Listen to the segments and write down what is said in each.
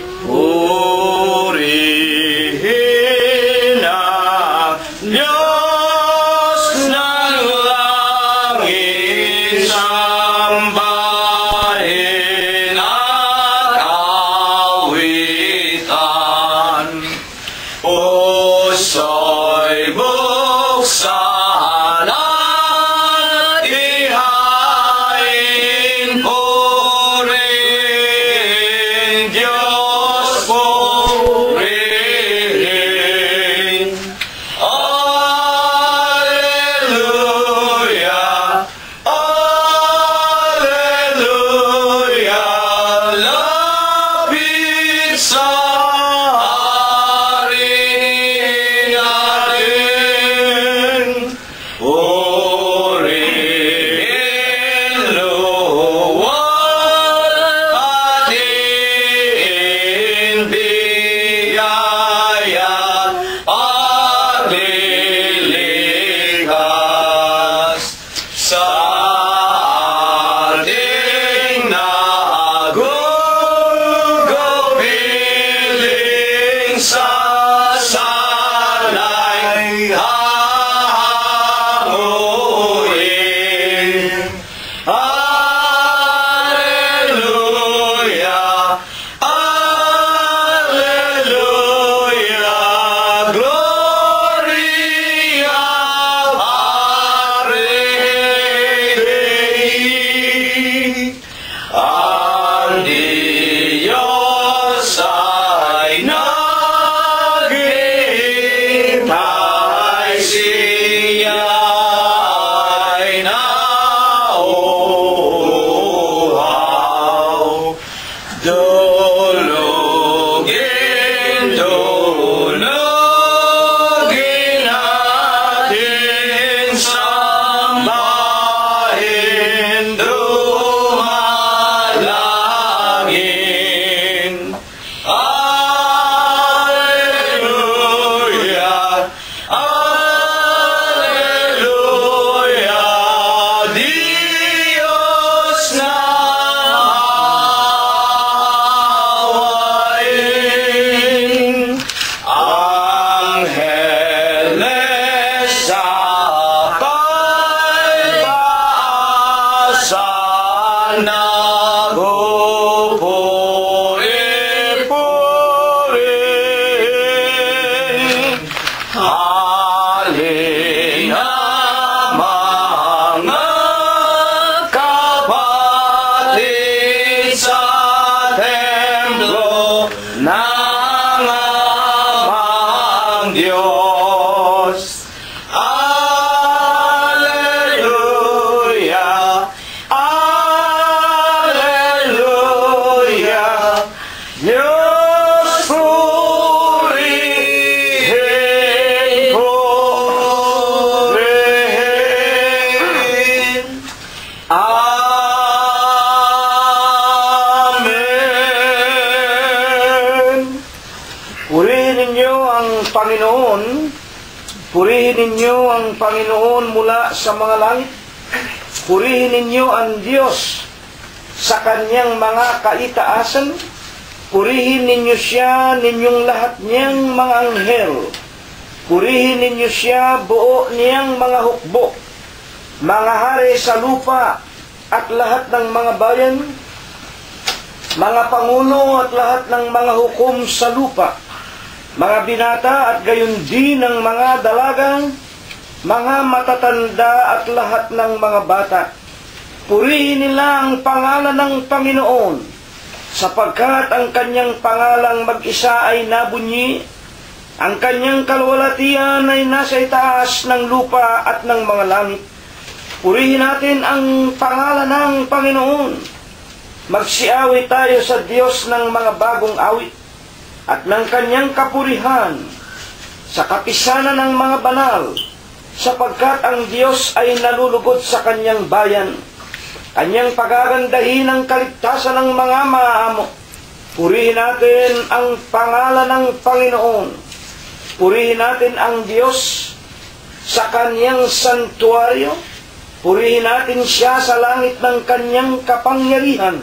Oh. sa mga langit. Purihin ninyo ang Diyos sa kanyang mga kaitaasan. Purihin ninyo siya, ninyong lahat niyang mga anghel. Purihin ninyo siya, buo niyang mga hukbo. Mga hari sa lupa at lahat ng mga bayan. Mga pangulo at lahat ng mga hukom sa lupa. Mga binata at gayon din ng mga dalagang mga matatanda at lahat ng mga bata. Purihin nila ang pangalan ng Panginoon, sapagkat ang kanyang pangalang mag-isa ay nabunyi, ang kanyang kalwalatian ay nasa itaas ng lupa at ng mga langit. Purihin natin ang pangalan ng Panginoon. Magsiawi tayo sa Diyos ng mga bagong awit at ng kanyang kapurihan sa kapisanan ng mga banal sapagkat ang Diyos ay nalulugod sa kanyang bayan. Kanyang pagagandahin ang kaligtasan ng mga maamo. Purihin natin ang pangalan ng Panginoon. Purihin natin ang Diyos sa kanyang santuaryo. Purihin natin siya sa langit ng kanyang kapangyarihan.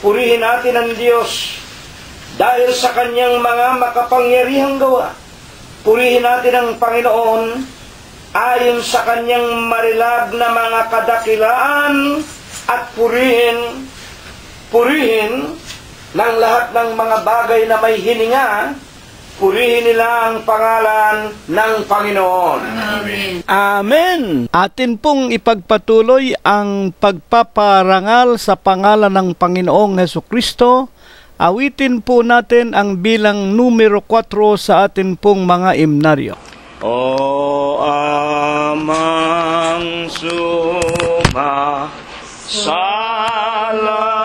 Purihin natin ang Diyos dahil sa kanyang mga makapangyarihang gawa. Purihin natin ang Panginoon ayon sa kanyang marilag na mga kadakilaan at purihin, purihin ng lahat ng mga bagay na may hininga, purihin nila ang pangalan ng Panginoon. Amen. Amen. Atin pong ipagpatuloy ang pagpaparangal sa pangalan ng Panginoong Heso Kristo. Awitin po natin ang bilang numero 4 sa atin pong mga imnaryo. Oh, uh... mangsuma salam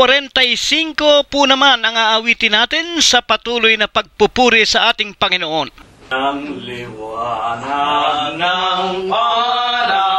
45 po naman ang aawitin natin sa patuloy na pagpupuri sa ating Panginoon. Ang liwanag ng pala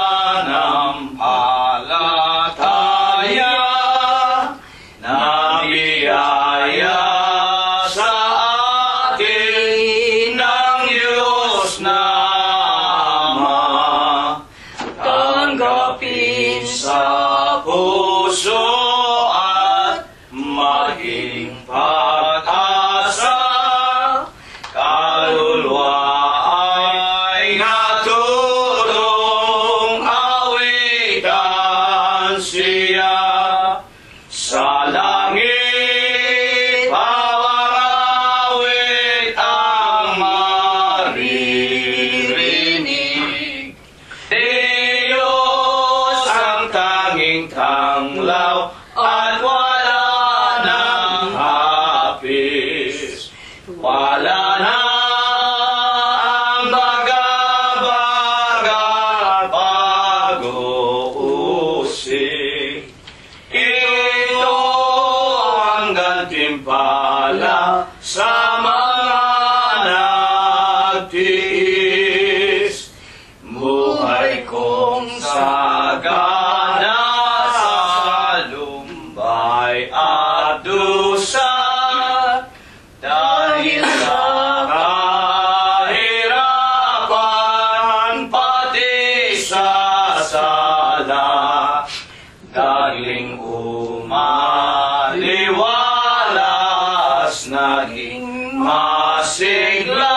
maliwalas naging masigla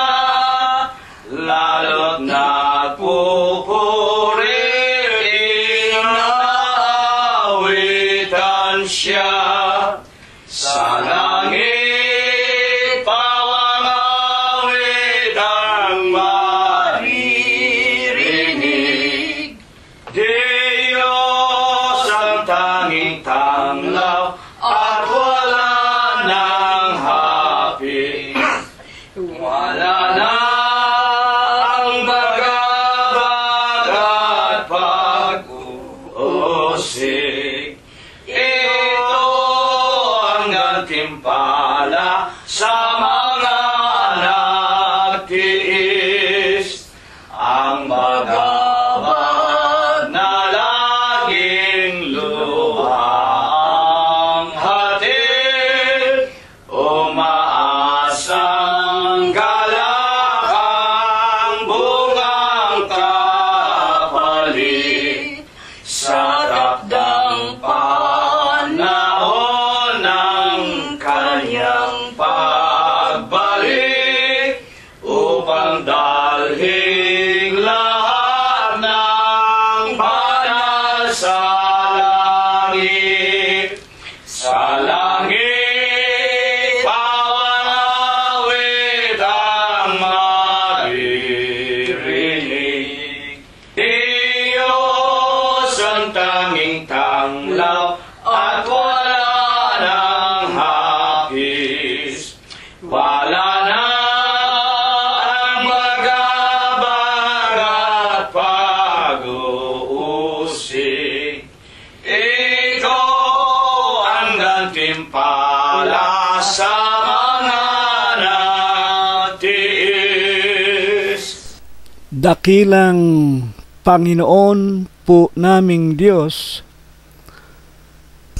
Dakilang Panginoon po naming Diyos,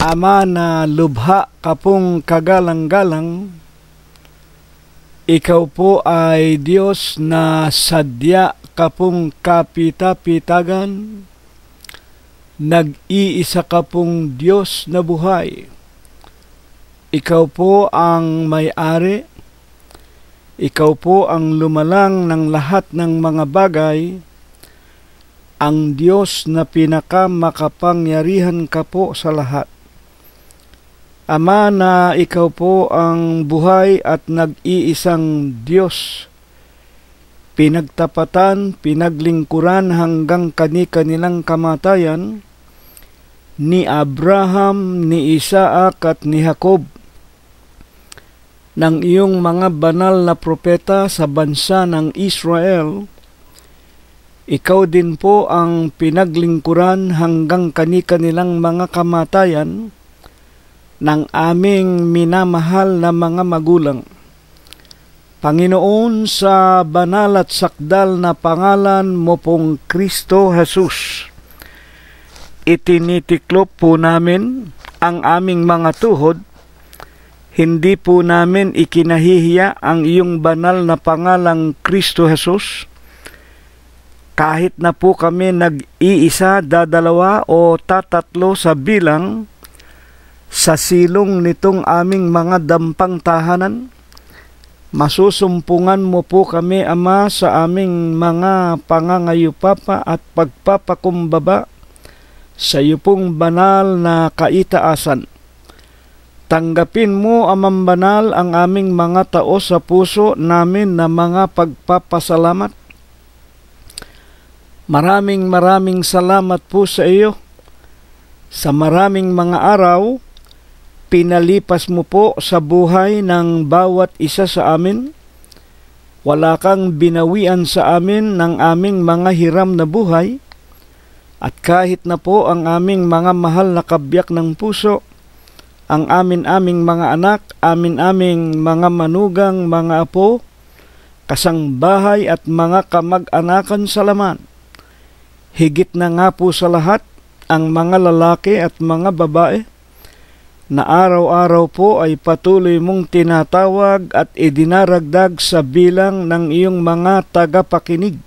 Ama na lubha kapong kagalang-galang, Ikaw po ay Diyos na sadya kapong kapita-pitagan, Nag-iisa kapong Diyos na buhay. Ikaw po ang may-ari ikaw po ang lumalang ng lahat ng mga bagay, ang Diyos na pinakamakapangyarihan ka po sa lahat. Ama na ikaw po ang buhay at nag-iisang Diyos. Pinagtapatan, pinaglingkuran hanggang kani-kanilang kamatayan ni Abraham, ni Isaac at ni Jacob ng iyong mga banal na propeta sa bansa ng Israel, ikaw din po ang pinaglingkuran hanggang kani-kanilang mga kamatayan ng aming minamahal na mga magulang. Panginoon sa banal at sakdal na pangalan mo pong Kristo Jesus, itinitiklop po namin ang aming mga tuhod hindi po namin ikinahihiya ang iyong banal na pangalang Kristo Jesus. Kahit na po kami nag-iisa, dadalawa o tatatlo sa bilang sa silong nitong aming mga dampang tahanan, masusumpungan mo po kami, Ama, sa aming mga pangangayupapa at pagpapakumbaba sa iyo pong banal na kaitaasan Tanggapin mo, Amang Banal, ang aming mga tao sa puso namin na mga pagpapasalamat. Maraming maraming salamat po sa iyo. Sa maraming mga araw, pinalipas mo po sa buhay ng bawat isa sa amin. Wala kang binawian sa amin ng aming mga hiram na buhay. At kahit na po ang aming mga mahal na kabyak ng puso, ang amin-aming mga anak, amin-aming mga manugang, mga apo, kasang bahay at mga kamag-anakan sa laman. Higit na nga po sa lahat ang mga lalaki at mga babae na araw-araw po ay patuloy mong tinatawag at idinaragdag sa bilang ng iyong mga tagapakinig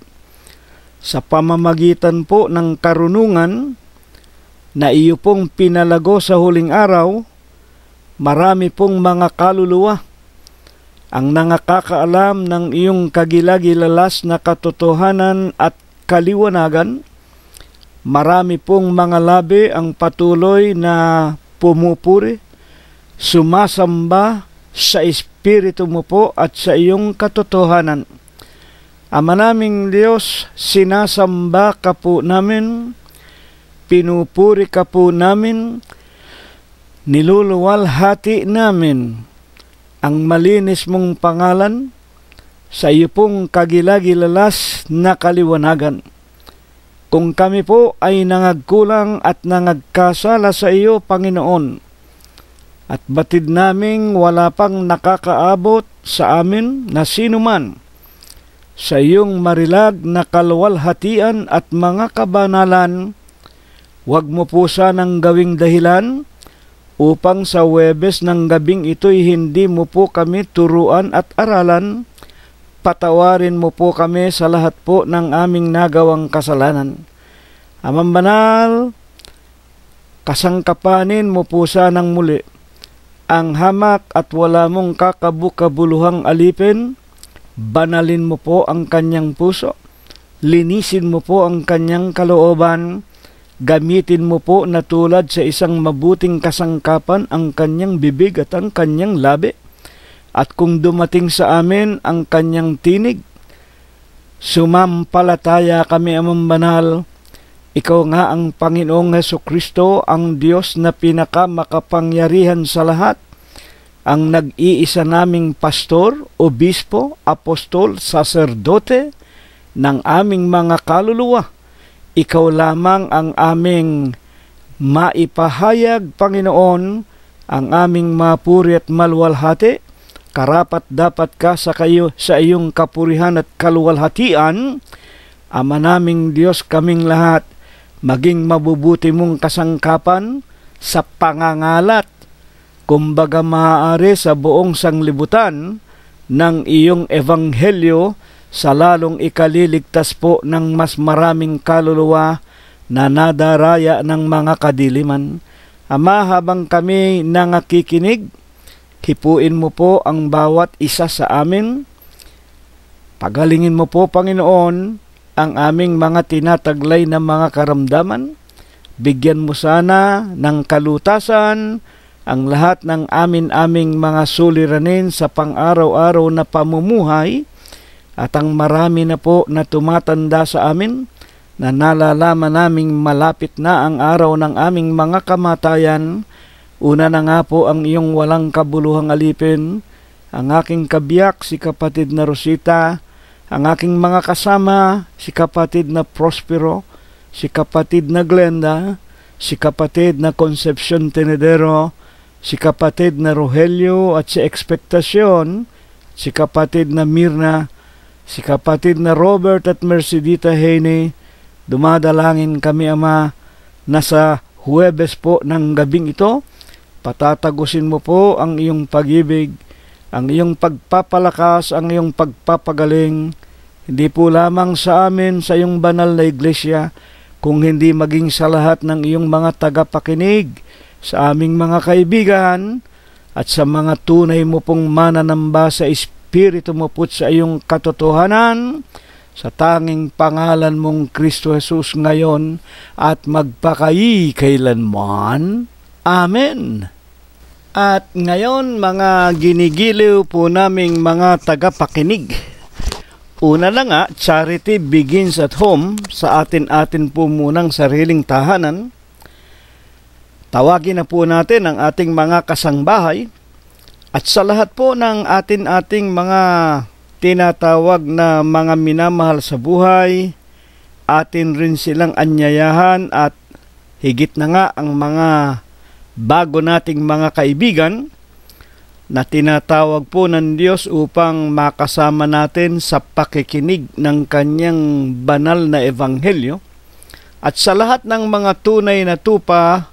sa pamamagitan po ng karunungan na iyo pong pinalago sa huling araw marami pong mga kaluluwa ang nangakakaalam ng iyong kagilagilalas na katotohanan at kaliwanagan. Marami pong mga labi ang patuloy na pumupuri, sumasamba sa Espiritu mo po at sa iyong katotohanan. Ama naming Diyos, sinasamba ka po namin, pinupuri ka po namin, niluluwalhati namin ang malinis mong pangalan sa iyo pong kagilagilalas na kaliwanagan. Kung kami po ay nangagkulang at nangagkasala sa iyo, Panginoon, at batid naming wala pang nakakaabot sa amin na sinuman sa iyong marilag na kalwalhatian at mga kabanalan, huwag mo po sanang gawing dahilan upang sa Webes ng gabing ito'y hindi mo po kami turuan at aralan, patawarin mo po kami sa lahat po ng aming nagawang kasalanan. Amang banal, kasangkapanin mo po sanang muli ang hamak at wala mong kakabukabuluhang alipin, banalin mo po ang kanyang puso, linisin mo po ang kanyang kalooban, Gamitin mo po na tulad sa isang mabuting kasangkapan ang kanyang bibig at ang kanyang labi. At kung dumating sa amin ang kanyang tinig, sumampalataya kami amang banal. Ikaw nga ang Panginoong Heso Kristo, ang Diyos na pinakamakapangyarihan sa lahat, ang nag-iisa naming pastor, obispo, apostol, saserdote ng aming mga kaluluwa ikaw lamang ang aming maipahayag, Panginoon, ang aming mapuri at maluwalhati. Karapat dapat ka sa, kayo, sa iyong kapurihan at kaluwalhatian. Ama naming Diyos kaming lahat, maging mabubuti mong kasangkapan sa pangangalat, kumbaga maaari sa buong sanglibutan ng iyong ebanghelyo sa lalong ikaliligtas po ng mas maraming kaluluwa na nadaraya ng mga kadiliman. Ama, habang kami nangakikinig, hipuin mo po ang bawat isa sa amin. Pagalingin mo po, Panginoon, ang aming mga tinataglay na mga karamdaman. Bigyan mo sana ng kalutasan ang lahat ng amin-aming mga suliranin sa pang-araw-araw na pamumuhay at ang marami na po na tumatanda sa amin na nalalaman naming malapit na ang araw ng aming mga kamatayan, una na nga po ang iyong walang kabuluhang alipin, ang aking kabiyak si kapatid na Rosita, ang aking mga kasama si kapatid na Prospero, si kapatid na Glenda, si kapatid na Concepcion Tenedero, si kapatid na Rogelio at si Expectacion, si kapatid na Mirna, si kapatid na Robert at Mercedita Haney, dumadalangin kami Ama na sa Huwebes po ng gabing ito, patatagusin mo po ang iyong pag-ibig, ang iyong pagpapalakas, ang iyong pagpapagaling, hindi po lamang sa amin sa iyong banal na iglesia, kung hindi maging sa lahat ng iyong mga tagapakinig, sa aming mga kaibigan, at sa mga tunay mo pong mananamba sa Espiritu Espiritu mo po sa iyong katotohanan sa tanging pangalan mong Kristo Jesus ngayon at magpakayi kailanman. Amen. At ngayon mga ginigiliw po naming mga tagapakinig. Una na nga, charity begins at home sa atin-atin po munang sariling tahanan. Tawagin na po natin ang ating mga kasangbahay at sa lahat po ng atin-ating mga tinatawag na mga minamahal sa buhay, atin rin silang anyayahan at higit na nga ang mga bago nating mga kaibigan na tinatawag po ng Diyos upang makasama natin sa pakikinig ng kanyang banal na ebanghelyo. At sa lahat ng mga tunay na tupa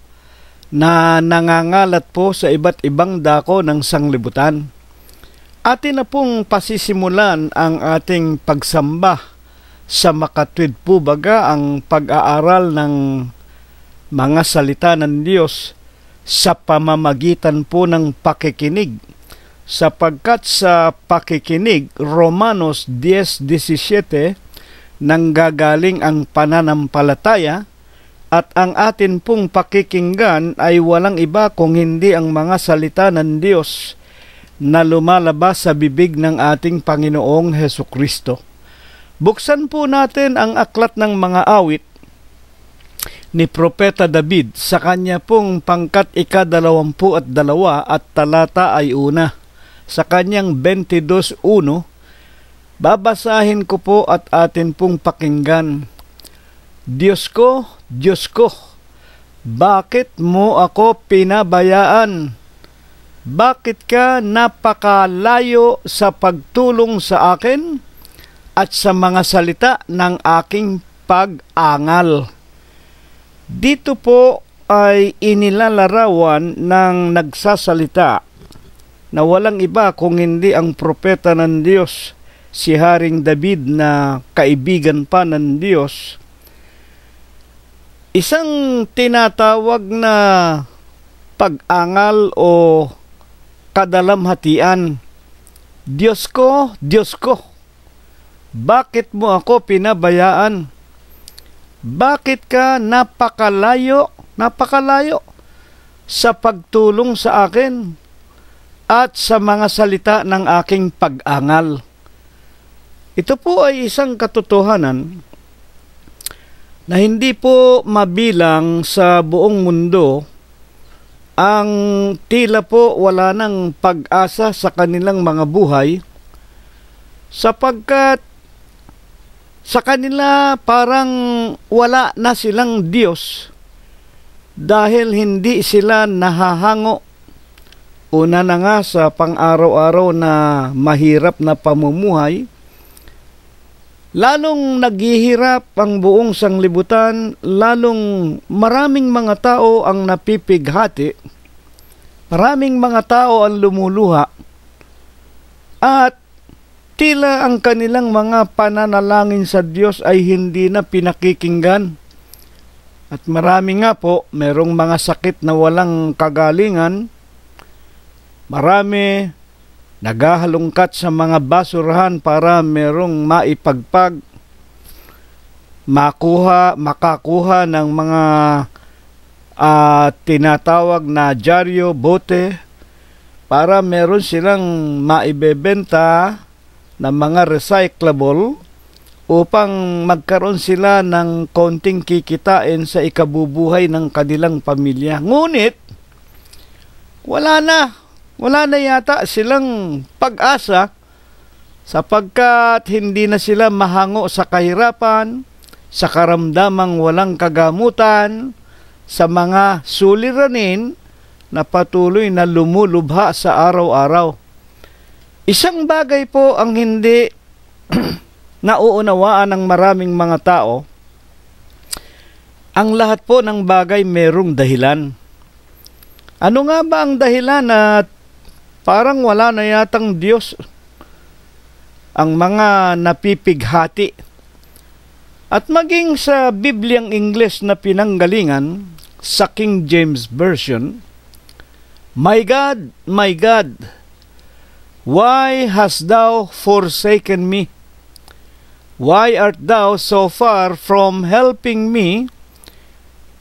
na nangangalat po sa iba't ibang dako ng sanglibutan. Atin na pong pasisimulan ang ating pagsamba sa makatwid po baga ang pag-aaral ng mga salita ng Diyos sa pamamagitan po ng pakikinig. Sapagkat sa pakikinig, Romanos 10.17, nanggagaling ang pananampalataya, at ang atin pong pakikinggan ay walang iba kung hindi ang mga salita ng Diyos na lumalabas sa bibig ng ating Panginoong Heso Kristo. Buksan po natin ang aklat ng mga awit ni Propeta David sa kanya pong pangkat ikadalawampu at dalawa at talata ay una. Sa kanyang 22.1, babasahin ko po at atin pong pakinggan. Diyos ko, Diyos ko, bakit mo ako pinabayaan? Bakit ka napakalayo sa pagtulong sa akin at sa mga salita ng aking pag-angal? Dito po ay inilalarawan ng nagsasalita na walang iba kung hindi ang propeta ng Diyos, si Haring David na kaibigan pa ng Diyos Isang tinatawag na pag-angal o kadalamhatian. Diyos ko, Diyos ko, bakit mo ako pinabayaan? Bakit ka napakalayo, napakalayo sa pagtulong sa akin at sa mga salita ng aking pag-angal? Ito po ay isang katotohanan na hindi po mabilang sa buong mundo ang tila po wala ng pag-asa sa kanilang mga buhay sapagkat sa kanila parang wala na silang Diyos dahil hindi sila nahahango una na nga sa pang-araw-araw na mahirap na pamumuhay Lalong naghihirap ang buong sanglibutan, lalong maraming mga tao ang napipighati, maraming mga tao ang lumuluha, at tila ang kanilang mga pananalangin sa Diyos ay hindi na pinakikinggan. At marami nga po, merong mga sakit na walang kagalingan, marami naghahalungkat sa mga basurahan para merong maipagpag, makuha, makakuha ng mga uh, tinatawag na dyaryo, bote, para meron silang maibebenta na mga recyclable upang magkaroon sila ng konting kikitain sa ikabubuhay ng kanilang pamilya. Ngunit, wala na wala na yata silang pag-asa sapagkat hindi na sila mahango sa kahirapan, sa karamdamang walang kagamutan, sa mga suliranin na patuloy na lumulubha sa araw-araw. Isang bagay po ang hindi nauunawaan ng maraming mga tao, ang lahat po ng bagay merong dahilan. Ano nga ba ang dahilan at Parang wala na yatang Diyos ang mga napipighati. At maging sa Bibliang Ingles na pinanggalingan sa King James Version, My God, my God, why hast thou forsaken me? Why art thou so far from helping me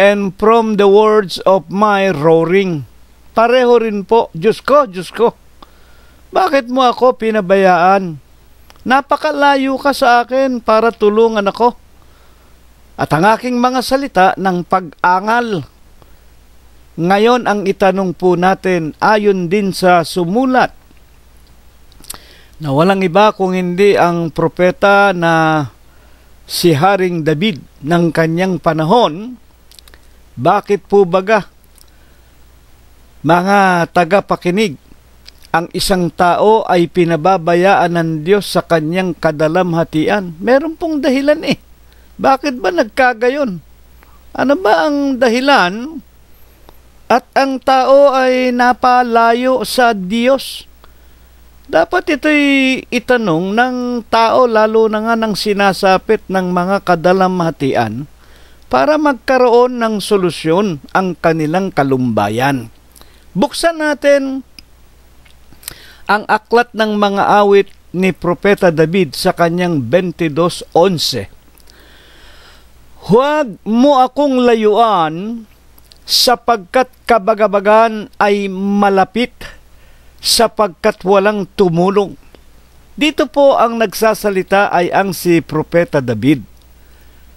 and from the words of my roaring? pareho rin po. Diyos ko, Diyos ko, bakit mo ako pinabayaan? Napakalayo ka sa akin para tulungan ako. At ang aking mga salita ng pag-angal. Ngayon ang itanong po natin ayon din sa sumulat na walang iba kung hindi ang propeta na si Haring David ng kanyang panahon, bakit po baga mga tagapakinig, ang isang tao ay pinababayaan ng Diyos sa kanyang kadalamhatian. Meron pong dahilan eh. Bakit ba nagkagayon? Ano ba ang dahilan at ang tao ay napalayo sa Diyos? Dapat ito'y itanong ng tao lalo na nga ng sinasapit ng mga kadalamhatian para magkaroon ng solusyon ang kanilang kalumbayan. Buksan natin ang aklat ng mga awit ni Propeta David sa kanyang 22.11. Huwag mo akong layuan sapagkat kabagabagan ay malapit sapagkat walang tumulong. Dito po ang nagsasalita ay ang si Propeta David.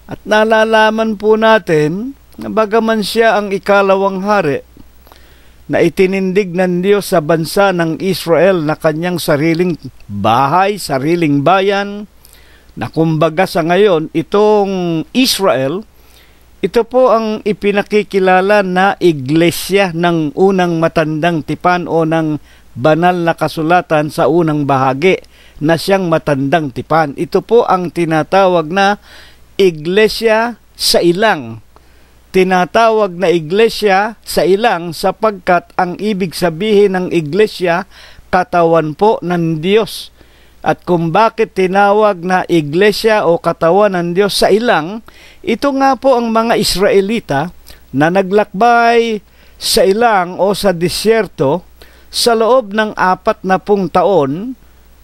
At nalalaman po natin na bagaman siya ang ikalawang hari, na itinindig ng Diyos sa bansa ng Israel na kanyang sariling bahay, sariling bayan, na kumbaga sa ngayon itong Israel, ito po ang ipinakikilala na iglesia ng unang matandang tipan o ng banal na kasulatan sa unang bahagi na siyang matandang tipan. Ito po ang tinatawag na iglesia sa ilang tinatawag na iglesia sa ilang sapagkat ang ibig sabihin ng iglesia katawan po ng Diyos. At kung bakit tinawag na iglesia o katawan ng Diyos sa ilang, ito nga po ang mga Israelita na naglakbay sa ilang o sa disyerto sa loob ng apat na pung taon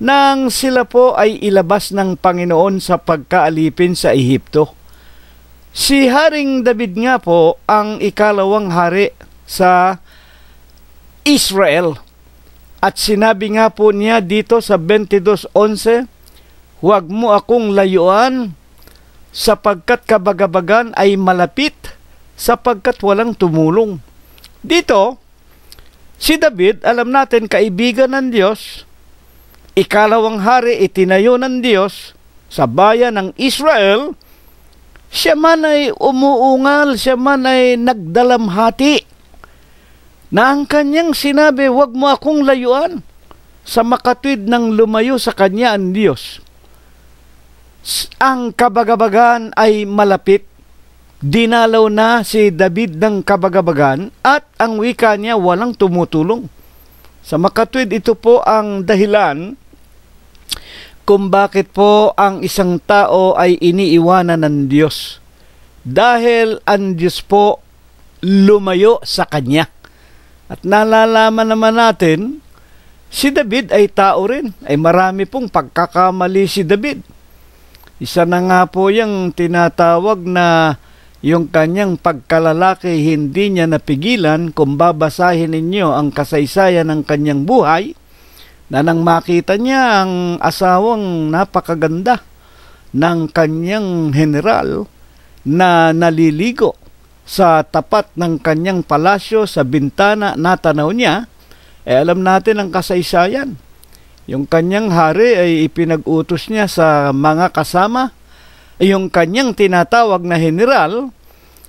nang sila po ay ilabas ng Panginoon sa pagkaalipin sa Ehipto. Si Haring David nga po ang ikalawang hari sa Israel. At sinabi nga po niya dito sa 22.11, Huwag mo akong layuan sapagkat kabagabagan ay malapit sapagkat walang tumulong. Dito, si David, alam natin, kaibigan ng Diyos, ikalawang hari itinayo ng Diyos sa bayan ng Israel – siya man ay umuungal, siya man ay nagdalamhati na ang kanyang sinabi, huwag mo akong layuan sa makatwid ng lumayo sa kanya ang Diyos. Ang kabagabagan ay malapit. Dinalaw na si David ng kabagabagan at ang wika niya walang tumutulong. Sa makatwid, ito po ang dahilan kung bakit po ang isang tao ay iniiwanan ng Diyos. Dahil ang Diyos po lumayo sa kanya. At nalalaman naman natin, si David ay tao rin. Ay marami pong pagkakamali si David. Isa na nga po yung tinatawag na yung kanyang pagkalalaki hindi niya napigilan kung babasahin ninyo ang kasaysayan ng kanyang buhay – na nang makita niya ang asawang napakaganda ng kanyang general na naliligo sa tapat ng kanyang palasyo sa bintana natanaw niya, eh alam natin ang kasaysayan. Yung kanyang hari ay ipinag-utos niya sa mga kasama. Yung kanyang tinatawag na general,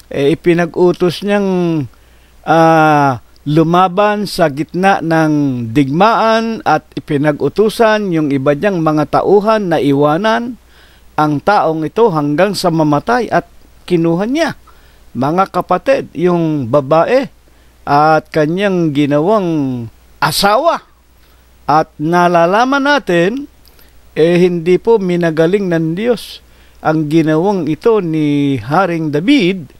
eh, ipinag-utos niyang uh, lumaban sa gitna ng digmaan at ipinag-utusan yung iba niyang mga tauhan na iwanan ang taong ito hanggang sa mamatay at kinuha niya. Mga kapatid, yung babae at kanyang ginawang asawa. At nalalaman natin, eh hindi po minagaling ng Diyos ang ginawang ito ni Haring David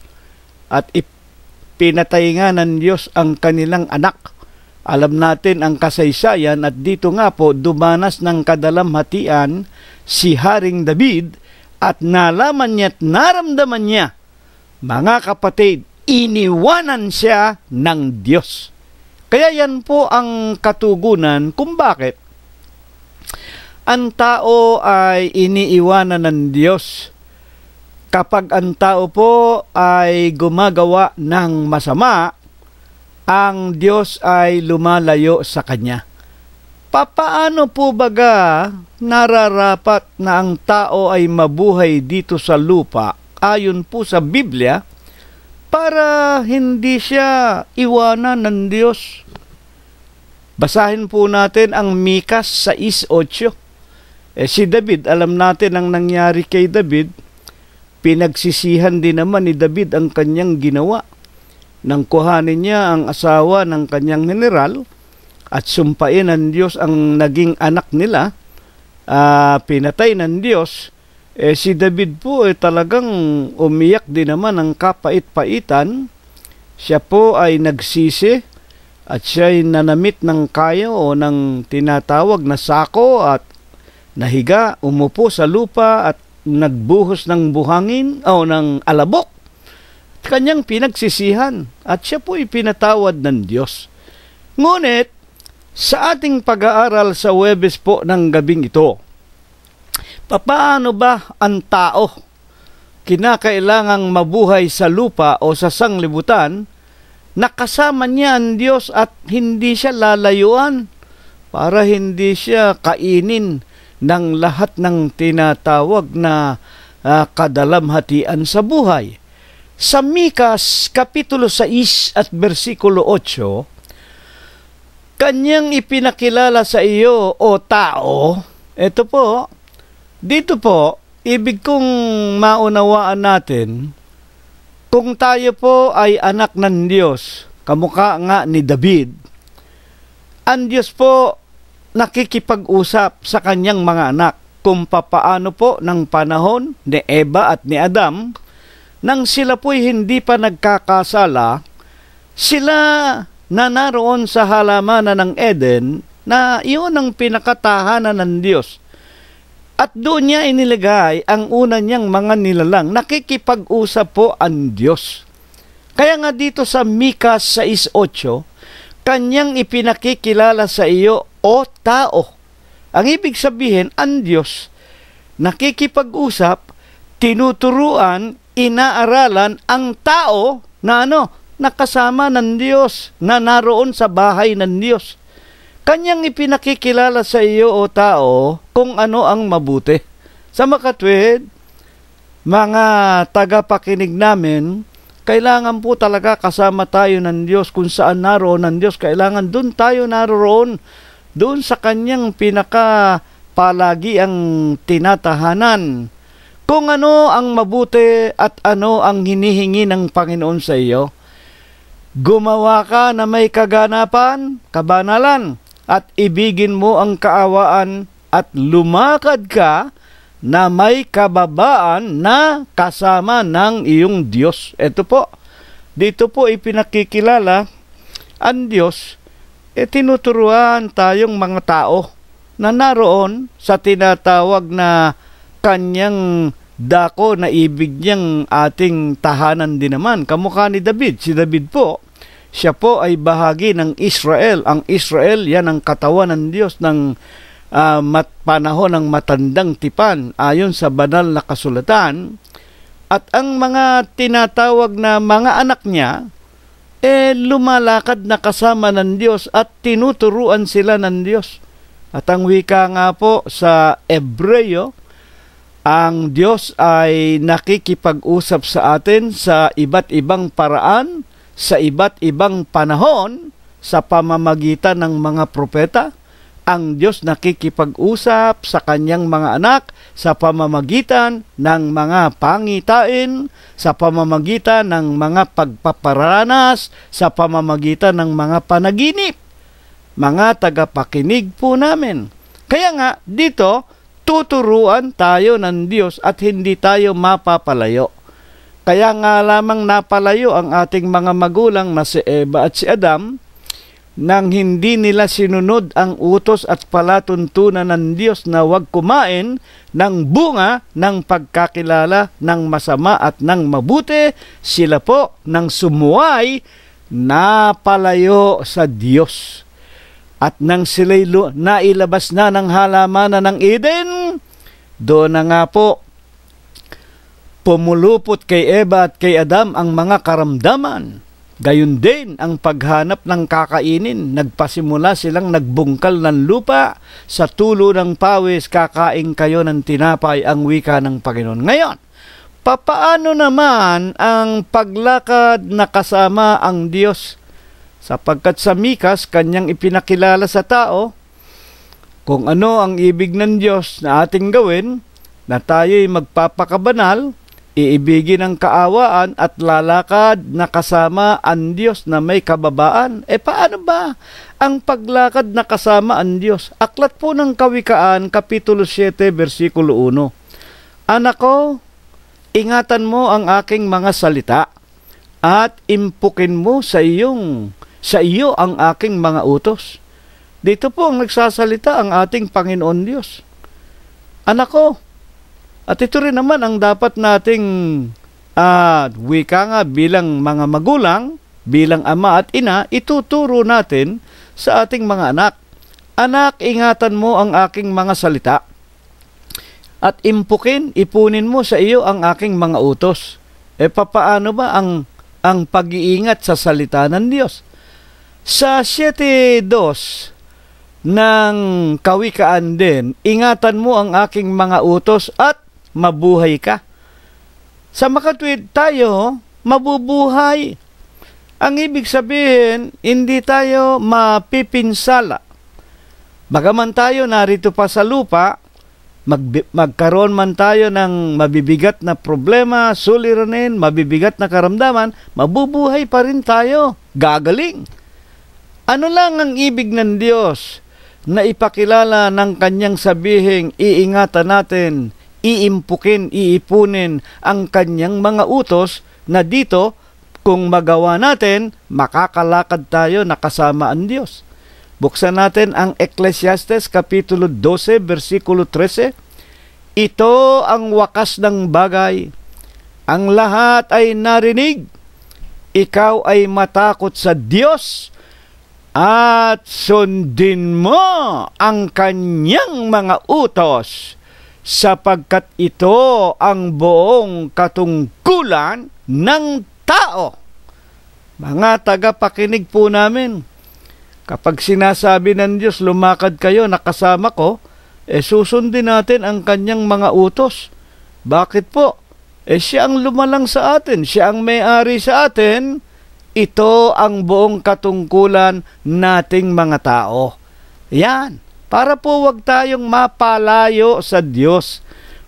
at ip pinatay nga ng Diyos ang kanilang anak. Alam natin ang kasaysayan at dito nga po dumanas ng kadalamhatian si Haring David at nalaman niya at naramdaman niya, mga kapatid, iniwanan siya ng Diyos. Kaya yan po ang katugunan kung bakit ang tao ay iniiwanan ng Diyos kapag ang tao po ay gumagawa ng masama, ang Diyos ay lumalayo sa kanya. Papaano po baga nararapat na ang tao ay mabuhay dito sa lupa ayon po sa Biblia para hindi siya iwanan ng Diyos? Basahin po natin ang Mikas 6.8. Eh, si David, alam natin ang nangyari kay David – Pinagsisihan din naman ni David ang kanyang ginawa nang kuhanin niya ang asawa ng kanyang general at sumpain ng Diyos ang naging anak nila, uh, pinatay ng Diyos, eh, si David po eh, talagang umiyak din naman ng kapait-paitan. Siya po ay nagsisi at siya ay nanamit ng kayo o ng tinatawag na sako at nahiga, umupo sa lupa at nagbuhos ng buhangin o oh, ng alabok at kanyang pinagsisihan at siya po'y pinatawad ng Diyos. Ngunit, sa ating pag-aaral sa Webes po ng gabing ito, paano ba ang tao kinakailangang mabuhay sa lupa o sa sanglibutan na kasama niya ang Diyos at hindi siya lalayuan para hindi siya kainin ng lahat ng tinatawag na uh, kadalamhatian sa buhay. Sa Mikas Kapitulo 6 at bersikulo 8, Kanyang ipinakilala sa iyo o tao, ito po, dito po, ibig kong maunawaan natin, kung tayo po ay anak ng Diyos, kamukha nga ni David, ang Diyos po nakikipag-usap sa kanyang mga anak kung papaano po ng panahon ni Eva at ni Adam nang sila po'y hindi pa nagkakasala, sila na naroon sa halamanan ng Eden na iyon ang pinakatahanan ng Diyos. At doon niya iniligay ang una niyang mga nilalang. Nakikipag-usap po ang Diyos. Kaya nga dito sa Mika 6.8, kanyang ipinakikilala sa iyo o tao. Ang ibig sabihin, ang Diyos, nakikipag-usap, tinuturuan, inaaralan ang tao na ano, nakasama ng Diyos, na naroon sa bahay ng Diyos. Kanyang ipinakikilala sa iyo o tao kung ano ang mabuti. Sa makatwid, mga tagapakinig namin, kailangan po talaga kasama tayo ng Diyos kung saan naroon ng Diyos. Kailangan doon tayo naroon, doon sa kanyang pinaka palagi ang tinatahanan. Kung ano ang mabuti at ano ang hinihingi ng Panginoon sa iyo, gumawa ka na may kaganapan, kabanalan, at ibigin mo ang kaawaan at lumakad ka na may kababaan na kasama ng iyong Diyos. Ito po, dito po ipinakikilala ang Diyos, e eh, tinuturuan tayong mga tao na naroon sa tinatawag na kanyang dako na ibig niyang ating tahanan din naman. Kamukha ni David. Si David po, siya po ay bahagi ng Israel. Ang Israel, yan ang katawan ng Diyos ng uh, mat, panahon ng matandang tipan ayon sa banal na kasulatan at ang mga tinatawag na mga anak niya eh lumalakad na kasama ng Diyos at tinuturuan sila ng Diyos. At ang wika nga po sa Ebreo, ang Diyos ay nakikipag-usap sa atin sa iba't ibang paraan, sa iba't ibang panahon, sa pamamagitan ng mga propeta, ang Diyos nakikipag-usap sa kanyang mga anak sa pamamagitan ng mga pangitain, sa pamamagitan ng mga pagpaparanas, sa pamamagitan ng mga panaginip. Mga tagapakinig po namin. Kaya nga, dito, tuturuan tayo ng Diyos at hindi tayo mapapalayo. Kaya nga lamang napalayo ang ating mga magulang na si Eva at si Adam nang hindi nila sinunod ang utos at palatuntunan ng Diyos na huwag kumain ng bunga ng pagkakilala ng masama at ng mabuti, sila po nang sumuway na palayo sa Diyos. At nang sila'y nailabas na ng halamanan ng Eden, doon na nga po pumulupot kay Eva at kay Adam ang mga karamdaman Gayun din ang paghanap ng kakainin, nagpasimula silang nagbungkal ng lupa sa tulo ng pawis, kakain kayo ng tinapay ang wika ng Panginoon. Ngayon, papaano naman ang paglakad na kasama ang Diyos? Sapagkat sa Mikas, kanyang ipinakilala sa tao kung ano ang ibig ng Diyos na ating gawin, na tayo'y magpapakabanal, iibigin ang kaawaan at lalakad na kasama ang Diyos na may kababaan. E paano ba ang paglakad na kasama ang Diyos? Aklat po ng Kawikaan, Kapitulo 7, versikulo 1. Anak ko, ingatan mo ang aking mga salita at impukin mo sa iyong sa iyo ang aking mga utos. Dito po ang nagsasalita ang ating Panginoon Diyos. Anak ko, at ito rin naman ang dapat nating uh, wika nga bilang mga magulang, bilang ama at ina, ituturo natin sa ating mga anak. Anak, ingatan mo ang aking mga salita at impukin, ipunin mo sa iyo ang aking mga utos. E papaano ba ang, ang pag-iingat sa salita ng Diyos? Sa 7.2 ng Kawikaan din, ingatan mo ang aking mga utos at mabuhay ka. Sa makatwid tayo, mabubuhay. Ang ibig sabihin, hindi tayo mapipinsala. Bagaman tayo narito pa sa lupa, mag, magkaroon man tayo ng mabibigat na problema, suliranin, mabibigat na karamdaman, mabubuhay pa rin tayo. Gagaling. Ano lang ang ibig ng Diyos na ipakilala ng kanyang sabihing iingatan natin iimpukin, iipunin ang kanyang mga utos na dito kung magawa natin, makakalakad tayo nakasama ang Diyos. Buksan natin ang Ecclesiastes Kapitulo 12, versikulo 13. Ito ang wakas ng bagay. Ang lahat ay narinig. Ikaw ay matakot sa Diyos at sundin mo ang kanyang mga utos sapagkat ito ang buong katungkulan ng tao. Mga tagapakinig po namin, kapag sinasabi ng Diyos, lumakad kayo, nakasama ko, eh susundin natin ang kanyang mga utos. Bakit po? Eh siya ang lumalang sa atin, siya ang may-ari sa atin, ito ang buong katungkulan nating mga tao. Yan para po wag tayong mapalayo sa Diyos,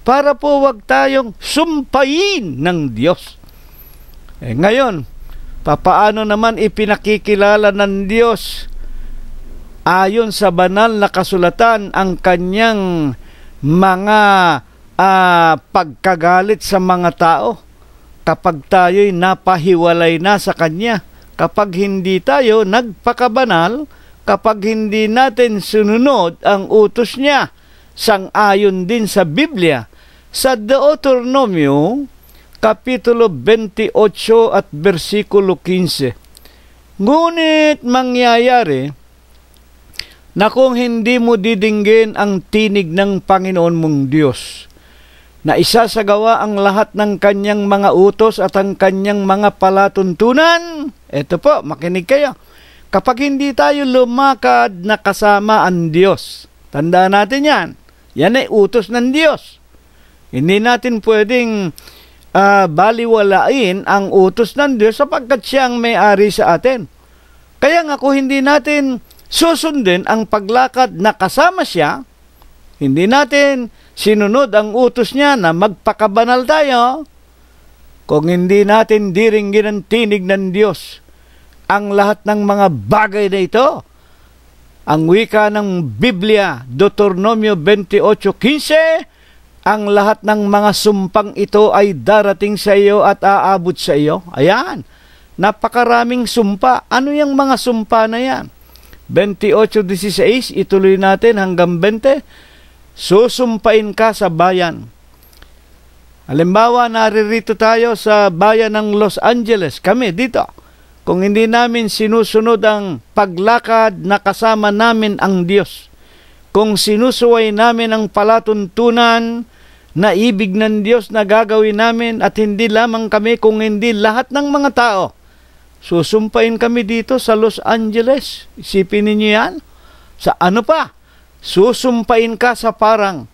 para po wag tayong sumpayin ng Diyos. Eh, ngayon, papaano naman ipinakikilala ng Diyos ayon sa banal na kasulatan ang kanyang mga uh, pagkagalit sa mga tao kapag tayo'y napahiwalay na sa Kanya, kapag hindi tayo nagpakabanal, kapag hindi natin sununod ang utos niya, sangayon din sa Biblia. Sa Deuteronomio, Kapitulo 28 at bersikulo 15. Ngunit mangyayari na kung hindi mo didinggin ang tinig ng Panginoon mong Diyos, na isasagawa ang lahat ng kanyang mga utos at ang kanyang mga palatuntunan, ito po, makinig kayo, kapag hindi tayo lumakad na kasama ang Diyos, tanda natin yan, yan ay utos ng Diyos. Hindi natin pwedeng uh, baliwalain ang utos ng Diyos sapagkat siyang may-ari sa atin. Kaya nga kung hindi natin susundin ang paglakad na kasama siya, hindi natin sinunod ang utos niya na magpakabanal tayo, kung hindi natin diringgin ang tinig ng Diyos ang lahat ng mga bagay na ito. Ang wika ng Biblia, Deuteronomio 28.15, ang lahat ng mga sumpang ito ay darating sa iyo at aabot sa iyo. Ayan, napakaraming sumpa. Ano yung mga sumpa na yan? 28.16, ituloy natin hanggang 20. Susumpain ka sa bayan. Halimbawa, naririto tayo sa bayan ng Los Angeles. Kami dito kung hindi namin sinusunod ang paglakad na kasama namin ang Diyos, kung sinusuway namin ang palatuntunan na ibig ng Diyos na gagawin namin at hindi lamang kami kung hindi lahat ng mga tao, susumpain kami dito sa Los Angeles. Isipin ninyo yan? Sa ano pa? Susumpain ka sa parang.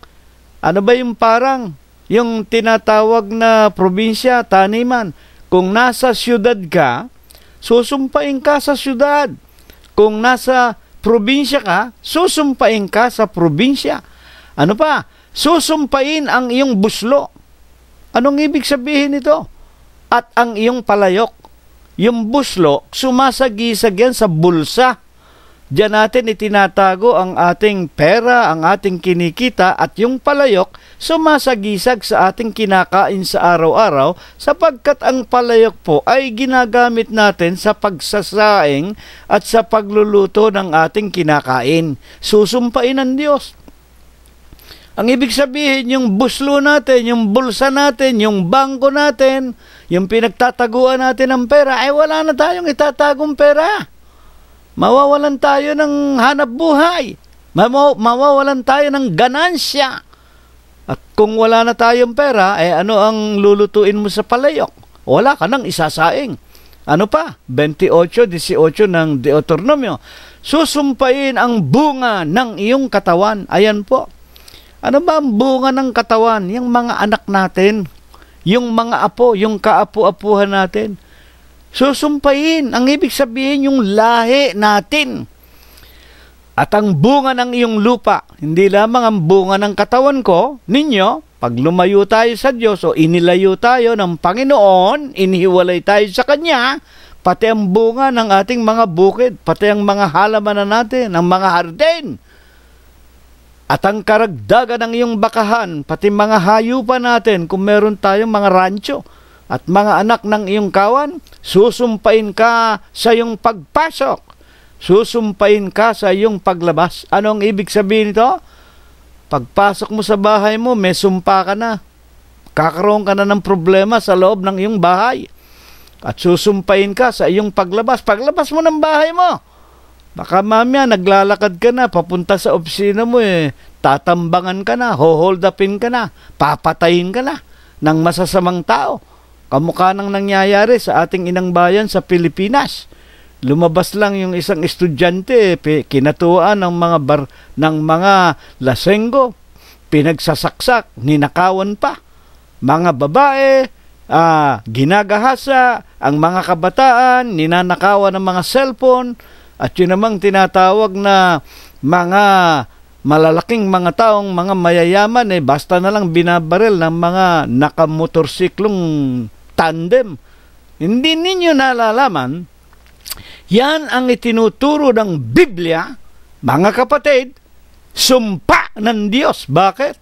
Ano ba yung parang? Yung tinatawag na probinsya, taniman. Kung nasa siyudad ka, susumpain ka sa syudad. Kung nasa probinsya ka, susumpain ka sa probinsya. Ano pa? Susumpain ang iyong buslo. Anong ibig sabihin nito? At ang iyong palayok. Yung buslo, sumasagi-sagyan sa bulsa Diyan natin itinatago ang ating pera, ang ating kinikita at yung palayok sumasagisag sa ating kinakain sa araw-araw sapagkat ang palayok po ay ginagamit natin sa pagsasaing at sa pagluluto ng ating kinakain. Susumpain ng Diyos. Ang ibig sabihin, yung buslo natin, yung bulsa natin, yung bangko natin, yung pinagtataguan natin ng pera, ay wala na tayong itatagong pera mawawalan tayo ng hanap buhay, mawawalan tayo ng ganansya. At kung wala na tayong pera, eh ano ang lulutuin mo sa palayok? Wala ka nang isasaing. Ano pa? 28, 18 ng Deuteronomio. Susumpain ang bunga ng iyong katawan. Ayan po. Ano ba ang bunga ng katawan? Yung mga anak natin, yung mga apo, yung kaapu-apuhan natin. Susumpain ang ibig sabihin yung lahi natin. At ang bunga ng iyong lupa, hindi lamang ang bunga ng katawan ko, ninyo, pag lumayo tayo sa Diyos o inilayo tayo ng Panginoon, inihiwalay tayo sa Kanya, pati ang bunga ng ating mga bukid, pati ang mga halaman na natin, ang mga harden, at ang karagdagan ng iyong bakahan, pati mga hayupan natin kung meron tayong mga rancho, at mga anak ng iyong kawan, susumpain ka sa iyong pagpasok. Susumpain ka sa iyong paglabas. Ano ang ibig sabihin nito? Pagpasok mo sa bahay mo, may sumpa ka na. Kakaroon ka na ng problema sa loob ng iyong bahay. At susumpain ka sa iyong paglabas. Paglabas mo ng bahay mo. Baka mamaya naglalakad ka na, papunta sa opisina mo eh. Tatambangan ka na, hohold upin ka na, papatayin ka na ng masasamang tao Kamukha nang nangyayari sa ating inang bayan sa Pilipinas. Lumabas lang yung isang estudyante, kinatuan ng mga bar, ng mga lasenggo, pinagsasaksak, ninakawan pa. Mga babae, ah, ginagahasa, ang mga kabataan, ninanakawan ng mga cellphone, at yun namang tinatawag na mga malalaking mga taong mga mayayaman eh basta na lang binabaril ng mga nakamotorsiklong tandem. Hindi ninyo nalalaman, yan ang itinuturo ng Biblia, mga kapatid, sumpa ng Diyos. Bakit?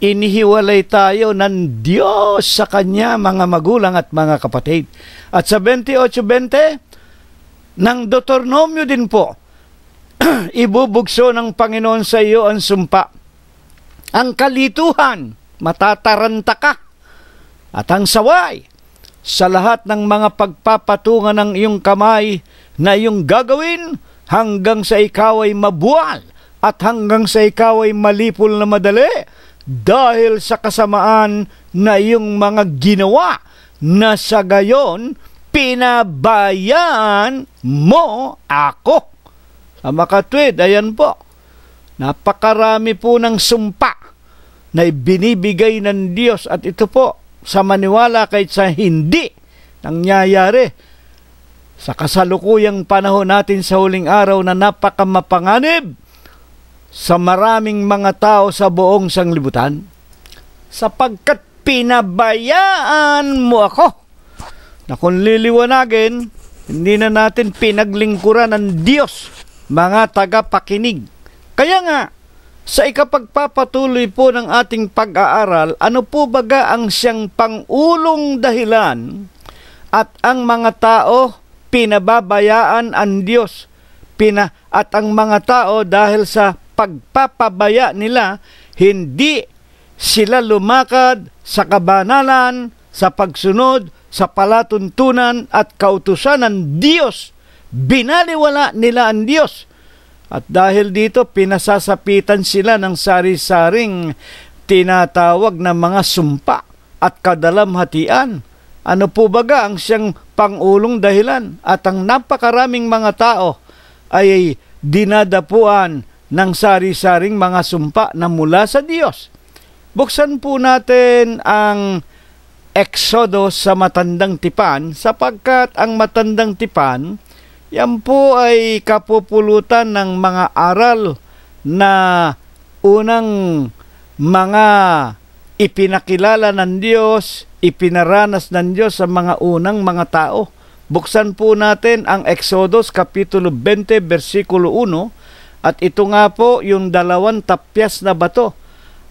Inihiwalay tayo ng Diyos sa Kanya, mga magulang at mga kapatid. At sa 28.20, ng Deuteronomio din po, ibubugso ng Panginoon sa iyo ang sumpa. Ang kalituhan, matataranta ka at ang saway sa lahat ng mga pagpapatungan ng iyong kamay na iyong gagawin hanggang sa ikaw ay mabuwal at hanggang sa ikaw ay malipol na madali dahil sa kasamaan na iyong mga ginawa na sa gayon pinabayaan mo ako. Ama makatwid, ayan po. Napakarami po ng sumpa na ibinibigay ng Diyos at ito po sa maniwala kahit sa hindi nangyayari sa kasalukuyang panahon natin sa huling araw na napakamapanganib sa maraming mga tao sa buong sanglibutan sapagkat pinabayaan mo ako na kung liliwanagin hindi na natin pinaglingkuran ng Diyos mga tagapakinig kaya nga sa ikapagpapatuloy po ng ating pag-aaral, ano po baga ang siyang pangulong dahilan at ang mga tao pinababayaan ang Diyos pina at ang mga tao dahil sa pagpapabaya nila hindi sila lumakad sa kabanalan, sa pagsunod, sa palatuntunan at kautusan ng Diyos. Binaliwala nila ang Diyos at dahil dito pinasasapitan sila ng sari-saring tinatawag na mga sumpa at kadalamhatian. Ano po baga ang siyang pangulong dahilan at ang napakaraming mga tao ay dinadapuan ng sari-saring mga sumpa na mula sa Diyos. Buksan po natin ang Exodo sa matandang tipan sapagkat ang matandang tipan yan po ay kapupulutan ng mga aral na unang mga ipinakilala ng Diyos, ipinaranas ng Diyos sa mga unang mga tao. Buksan po natin ang Exodus Kapitulo 20, versikulo 1 at ito nga po yung dalawang tapyas na bato.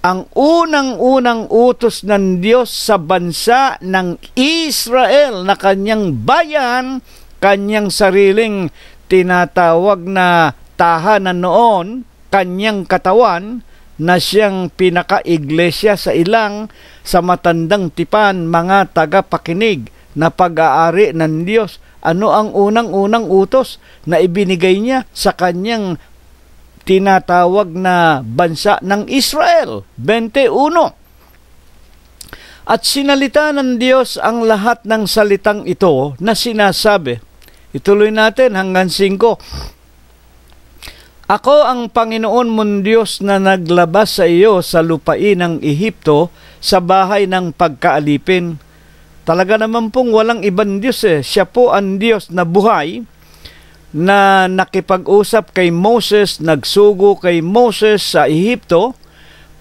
Ang unang-unang utos ng Diyos sa bansa ng Israel na kanyang bayan kanyang sariling tinatawag na tahanan noon, kanyang katawan, na siyang pinaka-iglesia sa ilang sa matandang tipan mga tagapakinig na pag-aari ng Diyos. Ano ang unang-unang utos na ibinigay niya sa kanyang tinatawag na bansa ng Israel? 21. At sinalita ng Diyos ang lahat ng salitang ito na sinasabi. Ituloy natin hanggang 5. Ako ang Panginoon mong Diyos na naglabas sa iyo sa lupain ng Ehipto sa bahay ng pagkaalipin. Talaga naman pong walang ibang Diyos eh. Siya po ang Diyos na buhay na nakipag-usap kay Moses, nagsugo kay Moses sa Ehipto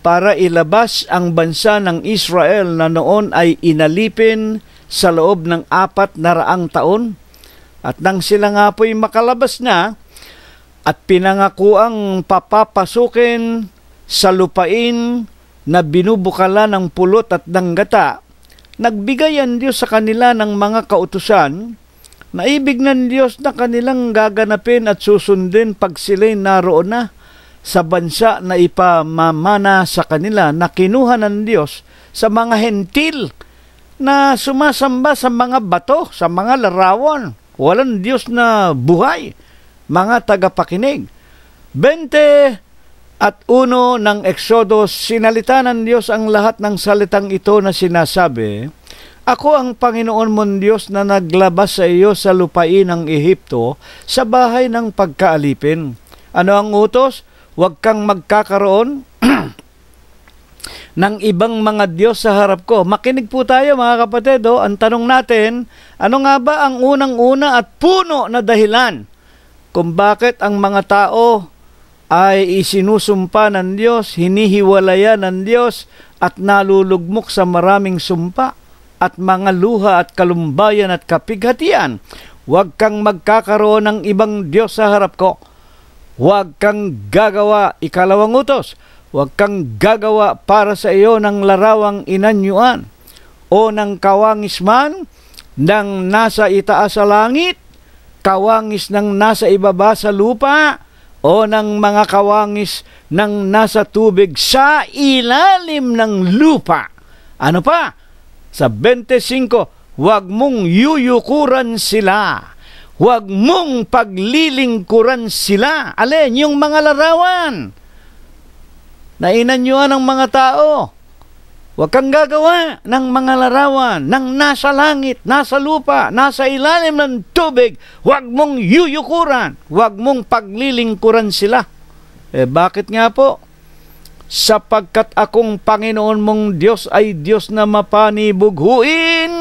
para ilabas ang bansa ng Israel na noon ay inalipin sa loob ng apat na raang taon. At nang sila nga po'y makalabas na at pinangako ang papapasukin sa lupain na binubukala ng pulot at ng gata, nagbigay ang Diyos sa kanila ng mga kautusan na ibig ng Diyos na kanilang gaganapin at susundin pag sila'y naroon na sa bansa na ipamamana sa kanila na kinuha ng Diyos sa mga hentil na sumasamba sa mga bato, sa mga larawan. Walang Diyos na buhay, mga tagapakinig. 20 at 1 ng Exodus, sinalita ng Diyos ang lahat ng salitang ito na sinasabi, Ako ang Panginoon mong Diyos na naglabas sa iyo sa lupain ng Ehipto sa bahay ng pagkaalipin. Ano ang utos? Huwag kang magkakaroon ng ibang mga Diyos sa harap ko. Makinig po tayo mga kapatid. Oh. Ang tanong natin, ano nga ba ang unang-una at puno na dahilan kung bakit ang mga tao ay isinusumpa ng Diyos, hinihiwalayan ng Diyos at nalulugmok sa maraming sumpa at mga luha at kalumbayan at kapighatian. Huwag kang magkakaroon ng ibang Diyos sa harap ko Huwag kang gagawa, ikalawang utos, huwag kang gagawa para sa iyo ng larawang inanyuan o ng kawangis man ng nasa itaas sa langit, kawangis ng nasa ibaba sa lupa, o ng mga kawangis ng nasa tubig sa ilalim ng lupa. Ano pa? Sa 25, huwag mong yuyukuran sila. Huwag mong paglilingkuran sila. Alin, yung mga larawan. Nainanyuan ng mga tao. Huwag kang gagawa ng mga larawan ng nasa langit, nasa lupa, nasa ilalim ng tubig. Huwag mong yuyukuran. Huwag mong paglilingkuran sila. Eh bakit nga po? sapagkat akong Panginoon mong Diyos ay Diyos na mapanibughuin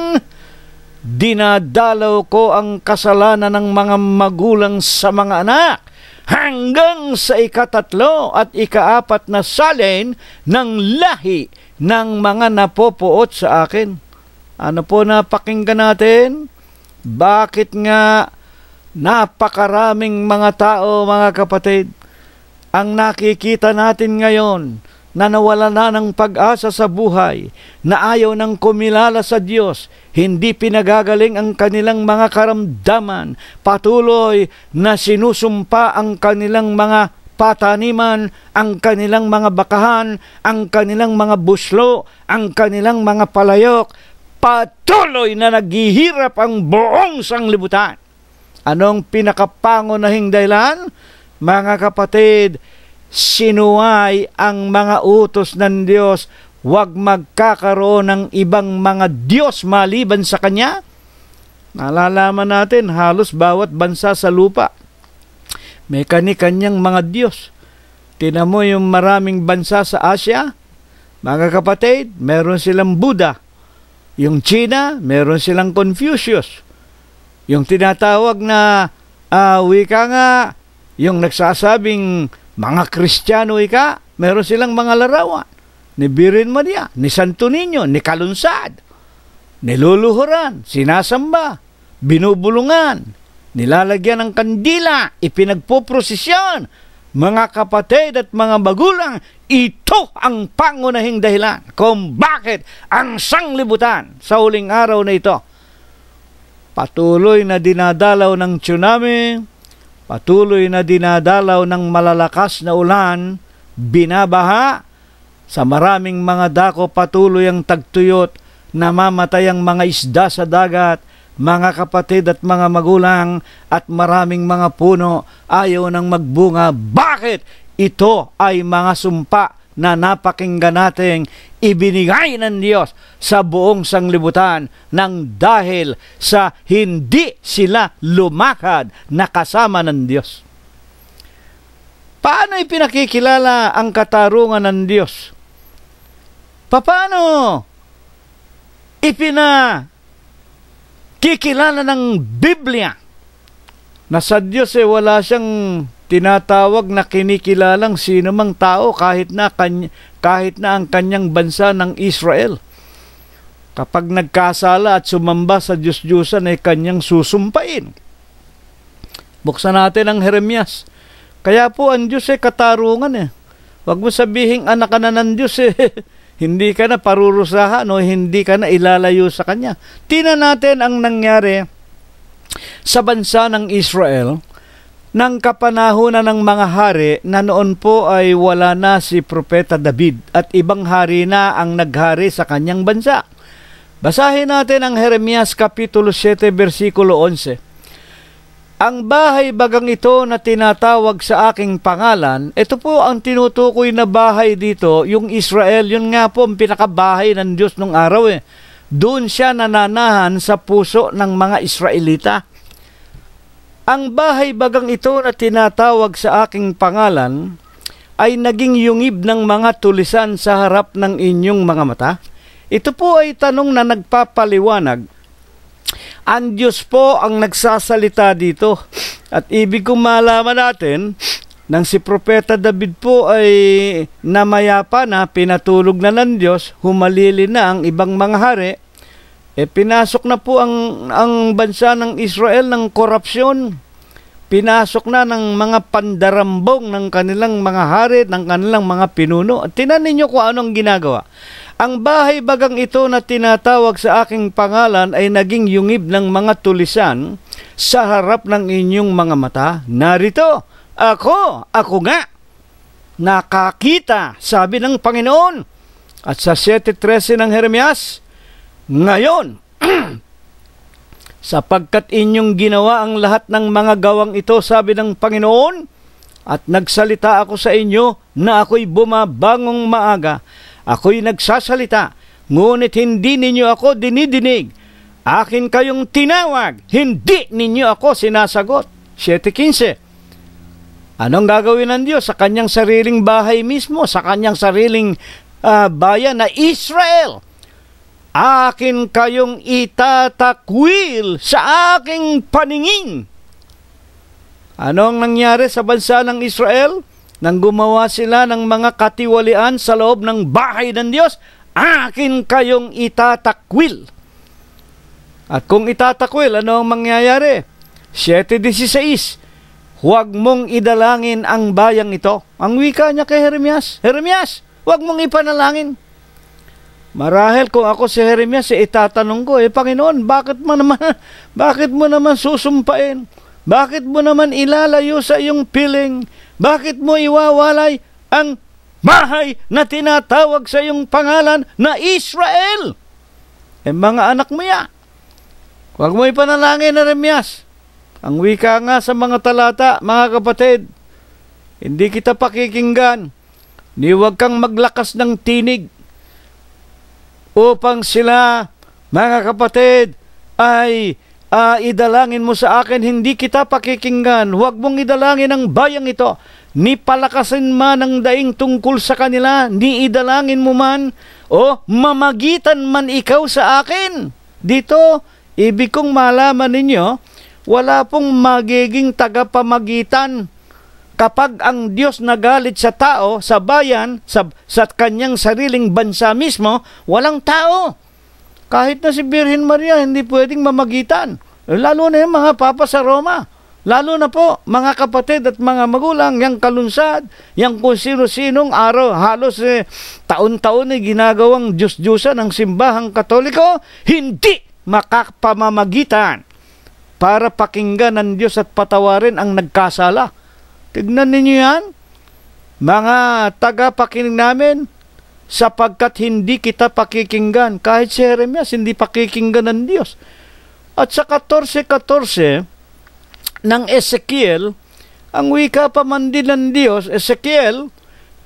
Dinadalaw ko ang kasalanan ng mga magulang sa mga anak hanggang sa ikatatlo at ikaapat na salin ng lahi ng mga napopoot sa akin. Ano po napakinggan natin? Bakit nga napakaraming mga tao, mga kapatid, ang nakikita natin ngayon na nawala na ng pag-asa sa buhay, na ayaw ng kumilala sa Diyos, hindi pinagagaling ang kanilang mga karamdaman, patuloy na sinusumpa ang kanilang mga pataniman, ang kanilang mga bakahan, ang kanilang mga buslo, ang kanilang mga palayok, patuloy na naghihirap ang buong sanglibutan. Anong pinakapangunahing dahilan? Mga kapatid, sinuway ang mga utos ng Diyos, huwag magkakaroon ng ibang mga Diyos maliban sa Kanya? Nalalaman natin halos bawat bansa sa lupa. May kani-kanyang mga Diyos. Tinan mo yung maraming bansa sa Asia, mga kapatid, meron silang Buddha. Yung China, meron silang Confucius. Yung tinatawag na uh, wika nga, yung nagsasabing mga Kristiyano ika, meron silang mga larawan. Ni Birin Maria, ni Santo Niño, ni Kalunsad. Niluluhuran, sinasamba, binubulungan, nilalagyan ng kandila, ipinagpoprosesyon. Mga kapatid at mga magulang, ito ang pangunahing dahilan kung bakit ang sanglibutan sa uling araw na ito patuloy na dinadalaw ng tsunami Patuloy na dinadalaw ng malalakas na ulan, binabaha, sa maraming mga dako patuloy ang tagtuyot, namamatay ang mga isda sa dagat, mga kapatid at mga magulang at maraming mga puno ayaw nang magbunga. Bakit? Ito ay mga sumpa na napakinggan natin ibinigay ng Diyos sa buong sanglibutan ng dahil sa hindi sila lumakad na kasama ng Diyos. Paano ipinakikilala ang katarungan ng Diyos? Paano ipina kikilala ng Biblia na sa Diyos eh wala siyang tinatawag na kinikilalang sinumang tao kahit na, kanya, kahit na ang kanyang bansa ng Israel. Kapag nagkasala at sumamba sa Diyos-Diyosan ay kanyang susumpain. Buksan natin ang Jeremias. Kaya po ang Diyos ay katarungan eh. Huwag mo sabihing anak ka na ng Diyos eh. hindi ka na parurusahan o hindi ka na ilalayo sa Kanya. Tina natin ang nangyari sa bansa ng Israel ng kapanahunan ng mga hari na noon po ay wala na si Propeta David at ibang hari na ang naghari sa kanyang bansa. Basahin natin ang Jeremias Kapitulo 7 versikulo 11. Ang bahay bagang ito na tinatawag sa aking pangalan, ito po ang tinutukoy na bahay dito, yung Israel, yun nga po ang pinakabahay ng Diyos nung araw eh. Doon siya nananahan sa puso ng mga Israelita. Ang bahay bagang ito na tinatawag sa aking pangalan ay naging yungib ng mga tulisan sa harap ng inyong mga mata? Ito po ay tanong na nagpapaliwanag. Ang Diyos po ang nagsasalita dito. At ibig kong malaman natin, nang si Propeta David po ay namayapa na, pinatulog na ng Diyos, humalili na ang ibang mga hari, eh, pinasok na po ang, ang bansa ng Israel ng korupsyon. Pinasok na ng mga pandarambong ng kanilang mga hari, ng kanilang mga pinuno. Tinanin niyo kung anong ginagawa. Ang bahay bagang ito na tinatawag sa aking pangalan ay naging yungib ng mga tulisan sa harap ng inyong mga mata. Narito, ako, ako nga, nakakita, sabi ng Panginoon. At sa 7.13 ng Hermias, ngayon, sapagkat inyong ginawa ang lahat ng mga gawang ito, sabi ng Panginoon, at nagsalita ako sa inyo na ako'y bumabangong maaga, ako'y nagsasalita, ngunit hindi ninyo ako dinidinig. Akin kayong tinawag, hindi ninyo ako sinasagot. 7.15 Anong gagawin ng Diyos sa kanyang sariling bahay mismo, sa kanyang sariling uh, bayan na Israel? Akin kayong itatakwil sa aking paningin. Anong nangyari sa bansa ng Israel? Nang gumawa sila ng mga katiwalian sa loob ng bahay ng Diyos, akin kayong itatakwil. At kung itatakwil, ano ang mangyayari? 7.16 Huwag mong idalangin ang bayang ito. Ang wika niya kay Jeremias, Jeremias, huwag mong ipanalangin. Marahil kung ako si Jeremiah, eh, si itatanong ko, eh Panginoon, bakit mo naman, bakit mo naman susumpain? Bakit mo naman ilalayo sa iyong piling? Bakit mo iwawalay ang bahay na tinatawag sa iyong pangalan na Israel? Eh mga anak mo ya, huwag mo ipanalangin na Remias. Ang wika nga sa mga talata, mga kapatid, hindi kita pakikinggan, ni huwag kang maglakas ng tinig, upang sila, mga kapatid, ay uh, idalangin mo sa akin, hindi kita pakikinggan. Huwag mong idalangin ang bayang ito. Ni palakasin man ang daing tungkol sa kanila, ni idalangin mo man, o mamagitan man ikaw sa akin. Dito, ibig kong malaman ninyo, wala pong magiging tagapamagitan kapag ang Diyos nagalit sa tao, sa bayan, sa, sa kanyang sariling bansa mismo, walang tao. Kahit na si Birhen Maria, hindi pwedeng mamagitan. Lalo na yung mga papa sa Roma. Lalo na po, mga kapatid at mga magulang, yung kalunsad, yung kung sino-sinong araw, halos eh, taon-taon eh, ginagawang Diyos-Diyosan ng simbahang katoliko, hindi makapamamagitan para pakinggan ng Diyos at patawarin ang nagkasala Tignan ninyo yan, mga tagapakinig namin, sapagkat hindi kita pakikinggan. Kahit si Jeremias, hindi pakikinggan ng Diyos. At sa 14.14 14 ng Ezekiel, ang wika pa man din ng Diyos, Ezekiel,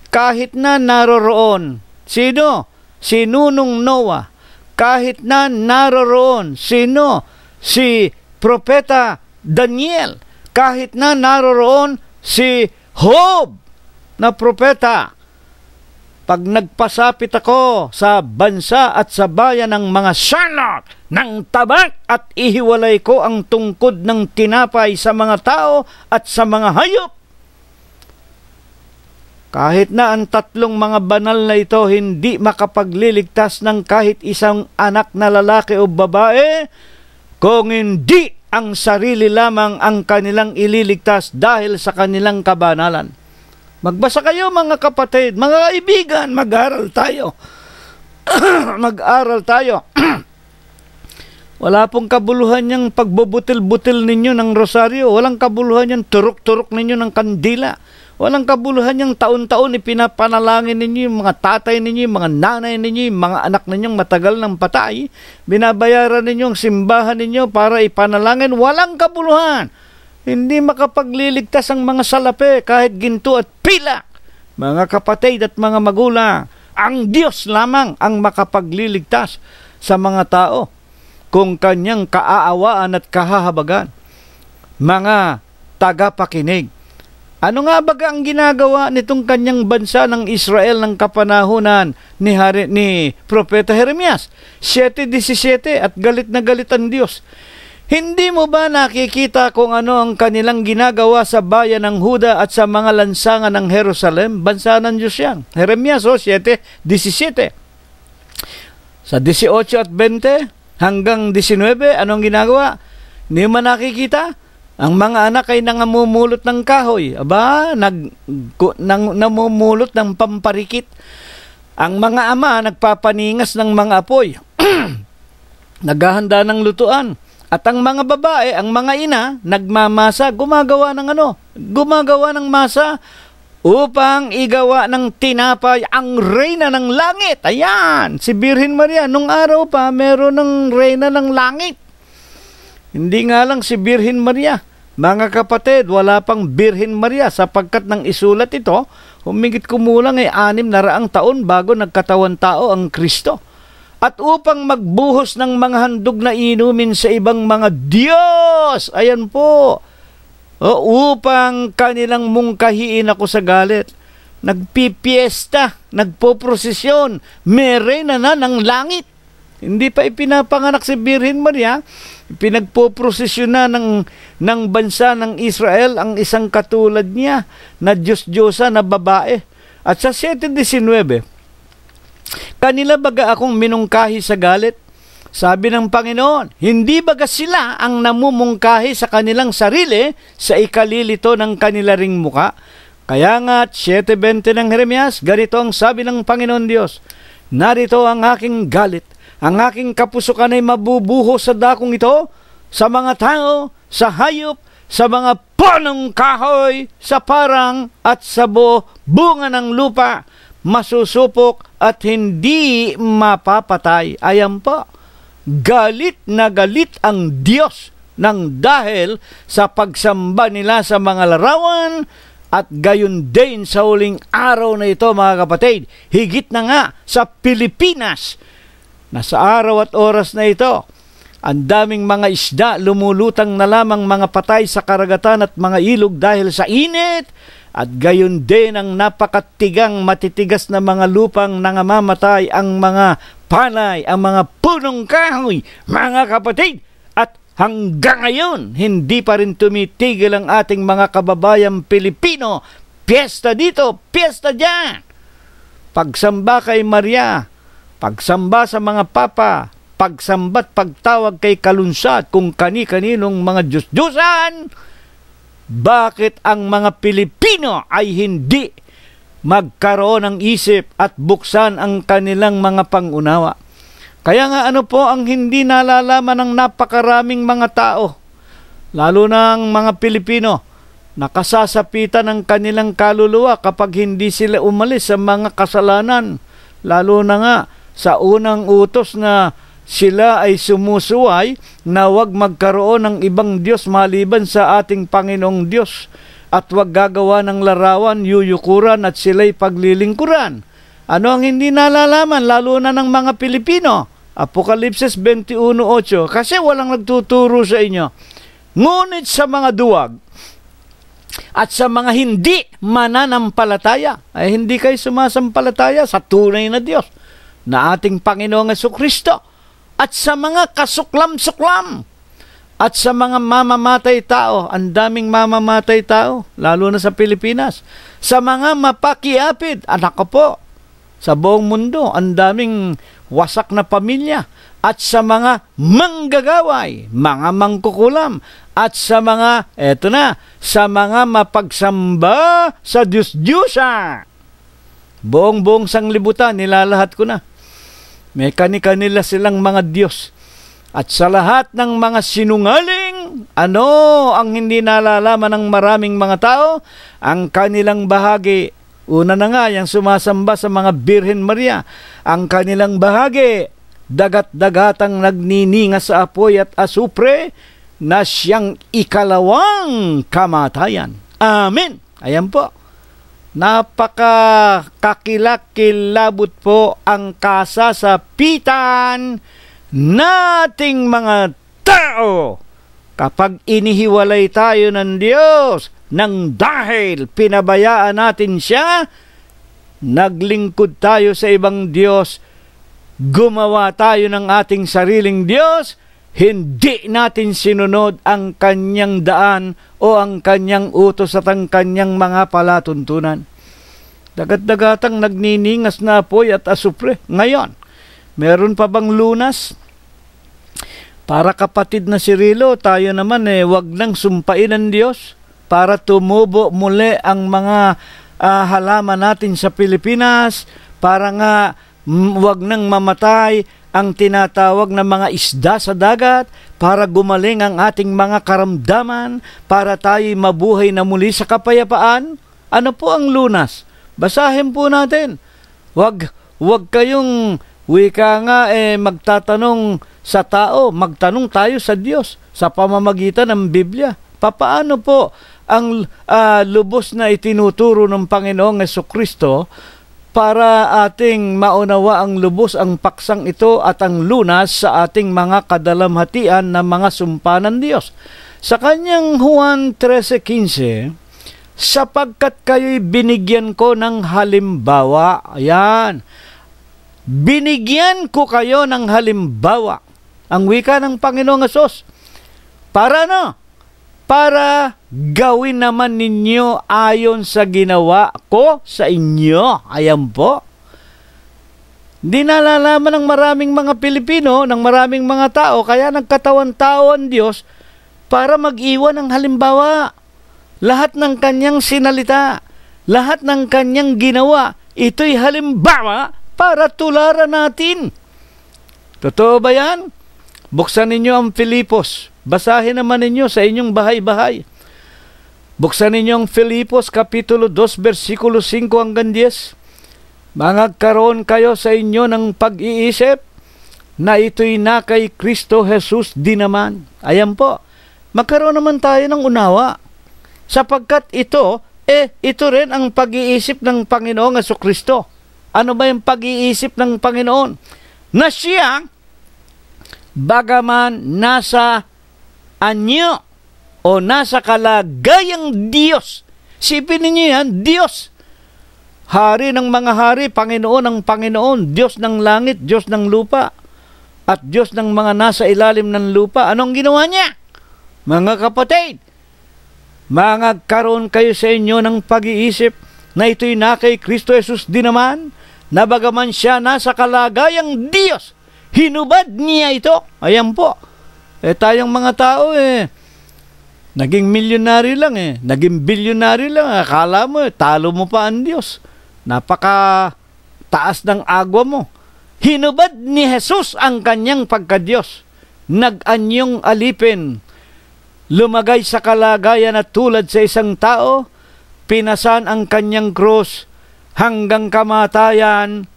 kahit na naroroon. Sino? Si Nunong Noah. Kahit na naroroon. Sino? Si Propeta Daniel. Kahit na naroroon si Hob na propeta. Pag nagpasapit ako sa bansa at sa bayan ng mga sanok, ng tabak at ihiwalay ko ang tungkod ng tinapay sa mga tao at sa mga hayop. Kahit na ang tatlong mga banal na ito hindi makapagliligtas ng kahit isang anak na lalaki o babae, kung hindi ang sarili lamang ang kanilang ililigtas dahil sa kanilang kabanalan. Magbasa kayo mga kapatid, mga kaibigan, mag-aral tayo. mag-aral tayo. Wala pong kabuluhan yung pagbubutil-butil ninyo ng rosaryo. Walang kabuluhan yung turok-turok ninyo ng kandila. Walang kabuluhan yung taon-taon ipinapanalangin ninyo yung mga tatay ninyo, yung mga nanay ninyo, yung mga anak ninyong matagal ng patay. Binabayaran ninyo ang simbahan ninyo para ipanalangin. Walang kabuluhan. Hindi makapagliligtas ang mga salapi kahit ginto at pila. Mga kapatid at mga magulang, ang Diyos lamang ang makapagliligtas sa mga tao kung kanyang kaaawaan at kahahabagan. Mga tagapakinig, ano nga ba ang ginagawa nitong kanyang bansa ng Israel ng kapanahunan ni, Hari, ni Propeta Jeremias? 7.17 at galit na galit ang Diyos. Hindi mo ba nakikita kung ano ang kanilang ginagawa sa bayan ng Huda at sa mga lansangan ng Jerusalem? Bansa ng Diyos yan. Jeremias oh, 7.17 Sa 18 at 20 hanggang 19, anong ginagawa? Hindi mo nakikita? Ang mga anak ay nangamumulot ng kahoy. Aba, nag, nang, namumulot ng pamparikit. Ang mga ama nagpapaningas ng mga apoy. Naghahanda ng lutuan. At ang mga babae, ang mga ina, nagmamasa, gumagawa ng ano? Gumagawa ng masa upang igawa ng tinapay ang reyna ng langit. Ayan, si Birhen Maria, nung araw pa, meron ng reyna ng langit. Hindi nga lang si Birhen Maria. Mga kapatid, wala pang Birhen Maria sapagkat nang isulat ito, humigit kumulang ay anim na raang taon bago nagkatawan tao ang Kristo. At upang magbuhos ng mga handog na inumin sa ibang mga Diyos, ayan po, o upang kanilang mungkahiin ako sa galit, nagpipiesta, nagpoprosesyon, merena na ng langit. Hindi pa ipinapanganak si Birhen Maria, pinagpoprosesyon na ng, ng bansa ng Israel ang isang katulad niya na Diyos-Diyosa na babae. At sa 7.19, kanila baga akong minungkahi sa galit, sabi ng Panginoon, hindi baga sila ang namumungkahi sa kanilang sarili sa ikalilito ng kanila ring muka. Kaya nga 7.20 ng Jeremias, ganito ang sabi ng Panginoon Diyos, Narito ang aking galit ang aking kapusukan ay mabubuho sa dakong ito, sa mga tao, sa hayop, sa mga punong kahoy, sa parang at sa bunga ng lupa, masusupok at hindi mapapatay. Ayan po, galit na galit ang Diyos nang dahil sa pagsamba nila sa mga larawan, at gayon din sa uling araw na ito mga kapatid, higit na nga sa Pilipinas na sa araw at oras na ito, ang daming mga isda lumulutang na lamang mga patay sa karagatan at mga ilog dahil sa init at gayon din ang napakatigang matitigas na mga lupang nangamamatay ang mga panay, ang mga punong kahoy, mga kapatid. At hanggang ngayon, hindi pa rin tumitigil ang ating mga kababayan Pilipino. Piesta dito, piesta dyan! Pagsamba kay Maria, pagsamba sa mga papa, pagsambat pagtawag kay kalunsa kung kani-kaninong mga Diyos-Diyosan, bakit ang mga Pilipino ay hindi magkaroon ng isip at buksan ang kanilang mga pangunawa? Kaya nga ano po ang hindi nalalaman ng napakaraming mga tao, lalo ng mga Pilipino, nakasasapitan ng kanilang kaluluwa kapag hindi sila umalis sa mga kasalanan, lalo na nga sa unang utos na sila ay sumusuway na huwag magkaroon ng ibang Diyos maliban sa ating Panginoong Diyos at huwag gagawa ng larawan, yuyukuran at sila'y paglilingkuran. Ano ang hindi nalalaman lalo na ng mga Pilipino? Apokalipsis 21.8 Kasi walang nagtuturo sa inyo. Ngunit sa mga duwag at sa mga hindi mananampalataya, ay hindi kayo sumasampalataya sa tunay na Diyos na ating Panginoong Kristo at sa mga kasuklam-suklam at sa mga mamamatay tao, ang daming mamamatay tao, lalo na sa Pilipinas, sa mga mapakiapid, anak ko po, sa buong mundo, ang daming wasak na pamilya, at sa mga manggagaway, mga mangkukulam, at sa mga, eto na, sa mga mapagsamba sa Diyos-Diyusa. Buong-buong sanglibutan, nilalahat ko na. May nila silang mga Diyos. At sa lahat ng mga sinungaling, ano ang hindi nalalaman ng maraming mga tao? Ang kanilang bahagi, una na nga, yung sumasamba sa mga Birhen Maria, ang kanilang bahagi, dagat-dagatang nagniningas sa apoy at asupre na siyang ikalawang kamatayan. Amen! Ayan po. Napaka kakilakilabot po ang kasasapitan nating mga tao kapag inihiwalay tayo ng Diyos nang dahil pinabayaan natin siya, naglingkod tayo sa ibang Diyos, gumawa tayo ng ating sariling Diyos, hindi natin sinunod ang kanyang daan o ang kanyang utos at ang kanyang mga palatuntunan. Dagat-dagatang nagniningas na apoy at asupre. Ngayon, meron pa bang lunas? Para kapatid na si tayo naman eh, wag nang sumpain ng Diyos para tumubo muli ang mga uh, halaman natin sa Pilipinas, para nga mm, wag nang mamatay ang tinatawag na mga isda sa dagat para gumaling ang ating mga karamdaman, para tayo'y mabuhay na muli sa kapayapaan? Ano po ang lunas? Basahin po natin. Wag, wag kayong wika nga eh, magtatanong sa tao, magtanong tayo sa Diyos sa pamamagitan ng Biblia. Papaano po ang uh, lubos na itinuturo ng Panginoong Kristo para ating maunawa ang lubos ang paksang ito at ang lunas sa ating mga kadalamhatian na mga sumpa ng Diyos. Sa kanyang Juan 13.15, sapagkat kayo'y binigyan ko ng halimbawa, ayan, binigyan ko kayo ng halimbawa, ang wika ng Panginoong Asos. Para ano? Para gawin naman ninyo ayon sa ginawa ko sa inyo. Ayan po. Di ng maraming mga Pilipino, ng maraming mga tao, kaya nagkatawan-tawan Diyos para mag-iwan ng halimbawa. Lahat ng kanyang sinalita, lahat ng kanyang ginawa, ito'y halimbawa para tularan natin. Totoo ba yan? Buksan ninyo ang Filipos. Basahin naman ninyo sa inyong bahay-bahay Buksan ninyong Filipos Kapitulo 2 versikulo 5 hanggang 10. Mangagkaroon kayo sa inyo ng pag-iisip na ito'y na kay Kristo Jesus din naman. Ayan po, magkaroon naman tayo ng unawa. Sapagkat ito, eh, ito rin ang pag-iisip ng Panginoong Aso Kristo. Ano ba yung pag-iisip ng Panginoon? Na siya, bagaman nasa anyo o nasa kalagayang Diyos. Sipin ninyo yan, Diyos. Hari ng mga hari, Panginoon ng Panginoon, Diyos ng langit, Diyos ng lupa, at Diyos ng mga nasa ilalim ng lupa. Anong ginawa niya? Mga kapatid, mangagkaroon kayo sa inyo ng pag-iisip na ito'y na kay Kristo Jesus din naman, na bagaman siya nasa kalagayang Diyos, hinubad niya ito. Ayan po. Eh tayong mga tao eh, Naging milyonaryo lang eh. Naging bilyonaryo lang. Akala mo, eh, talo mo pa ang Diyos. Napaka taas ng agwa mo. Hinubad ni Jesus ang kanyang pagkadiyos. Nag-anyong alipin. Lumagay sa kalagayan na tulad sa isang tao, pinasan ang kanyang krus hanggang kamatayan,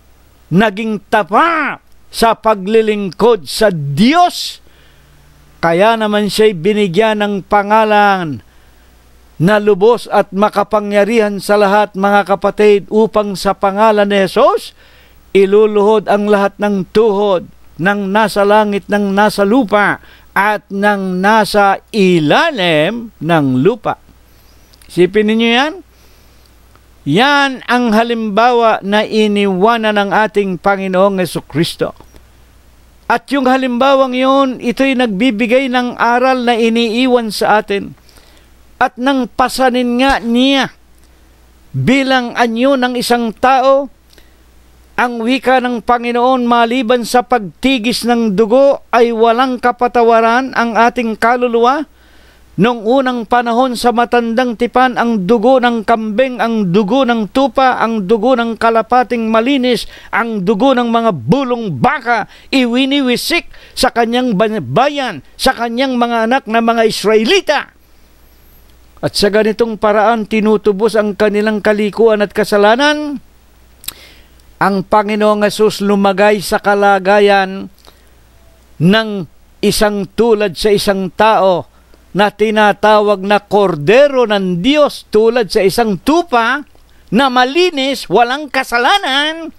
naging tapa sa paglilingkod sa Diyos kaya naman siya'y binigyan ng pangalan na lubos at makapangyarihan sa lahat mga kapatid upang sa pangalan ni Jesus iluluhod ang lahat ng tuhod ng nasa langit, ng nasa lupa at ng nasa ilalim ng lupa. Sipin ninyo yan? Yan ang halimbawa na iniwanan ng ating Panginoong Yeso Kristo. At yung halimbawang iyon, ito'y nagbibigay ng aral na iniiwan sa atin. At nang pasanin nga niya bilang anyo ng isang tao, ang wika ng Panginoon maliban sa pagtigis ng dugo ay walang kapatawaran ang ating kaluluwa Noong unang panahon sa matandang tipan, ang dugo ng kambing, ang dugo ng tupa, ang dugo ng kalapating malinis, ang dugo ng mga bulong baka, iwiniwisik sa kanyang bayan, sa kanyang mga anak na mga Israelita. At sa ganitong paraan, tinutubos ang kanilang kalikuan at kasalanan. Ang Panginoong Yesus lumagay sa kalagayan ng isang tulad sa isang tao na tinatawag na kordero ng Diyos tulad sa isang tupa na malinis, walang kasalanan,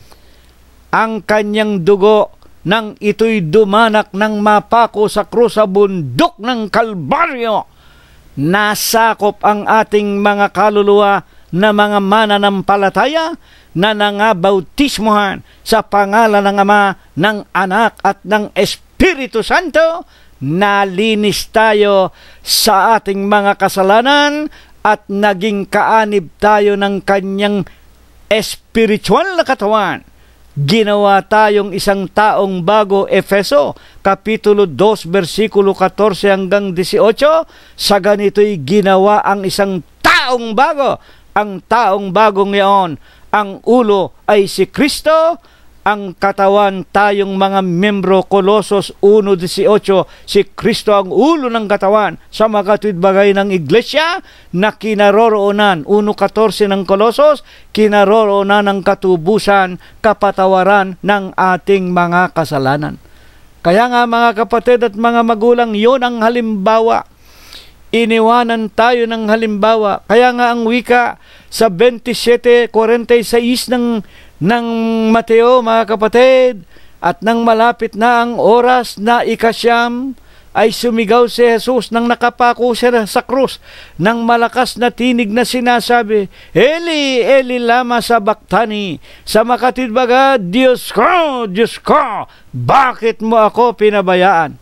ang kanyang dugo nang ito'y dumanak ng mapako sa krus sa bundok ng Kalbaryo. Nasakop ang ating mga kaluluwa na mga mananampalataya na nangabautismohan sa pangalan ng Ama, ng Anak at ng Espiritu Santo nalinis tayo sa ating mga kasalanan at naging kaanib tayo ng kanyang espiritual na katawan. Ginawa tayong isang taong bago, Efeso, Kapitulo 2, versikulo 14 hanggang 18, sa ganito'y ginawa ang isang taong bago. Ang taong bagong ngayon, ang ulo ay si Kristo, ang katawan tayong mga membro Kolosos 1.18 si Kristo ang ulo ng katawan sa makatwid bagay ng iglesia na kinaroroonan 1.14 ng Kolosos kinaroroonan ng katubusan kapatawaran ng ating mga kasalanan kaya nga mga kapatid at mga magulang yon ang halimbawa iniwanan tayo ng halimbawa kaya nga ang wika sa 27.46 ng ng Mateo mga kapatid at nang malapit na ang oras na ikasyam ay sumigaw si Jesus nang nakapako siya sa krus nang malakas na tinig na sinasabi, Eli, Eli lama sa baktani, sa makatidbaga, Diyos ko, Diyos ko, bakit mo ako pinabayaan?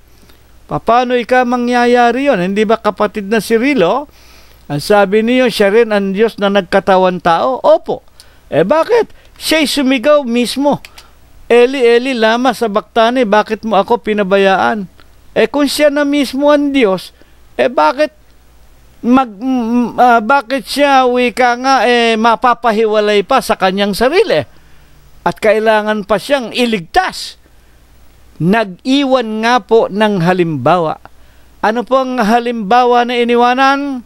Paano ika mangyayari yon? Hindi ba kapatid na si Rilo? Ang sabi niyo, siya rin ang Diyos na nagkatawan tao? Opo. Eh bakit? Siya'y sumigaw mismo. Eli, Eli, lama sa baktane, bakit mo ako pinabayaan? Eh kung siya na mismo ang Diyos, eh bakit mag, uh, bakit siya wika nga eh mapapahiwalay pa sa kanyang sarili? At kailangan pa siyang iligtas. Nag-iwan nga po ng halimbawa. Ano po ang halimbawa na iniwanan?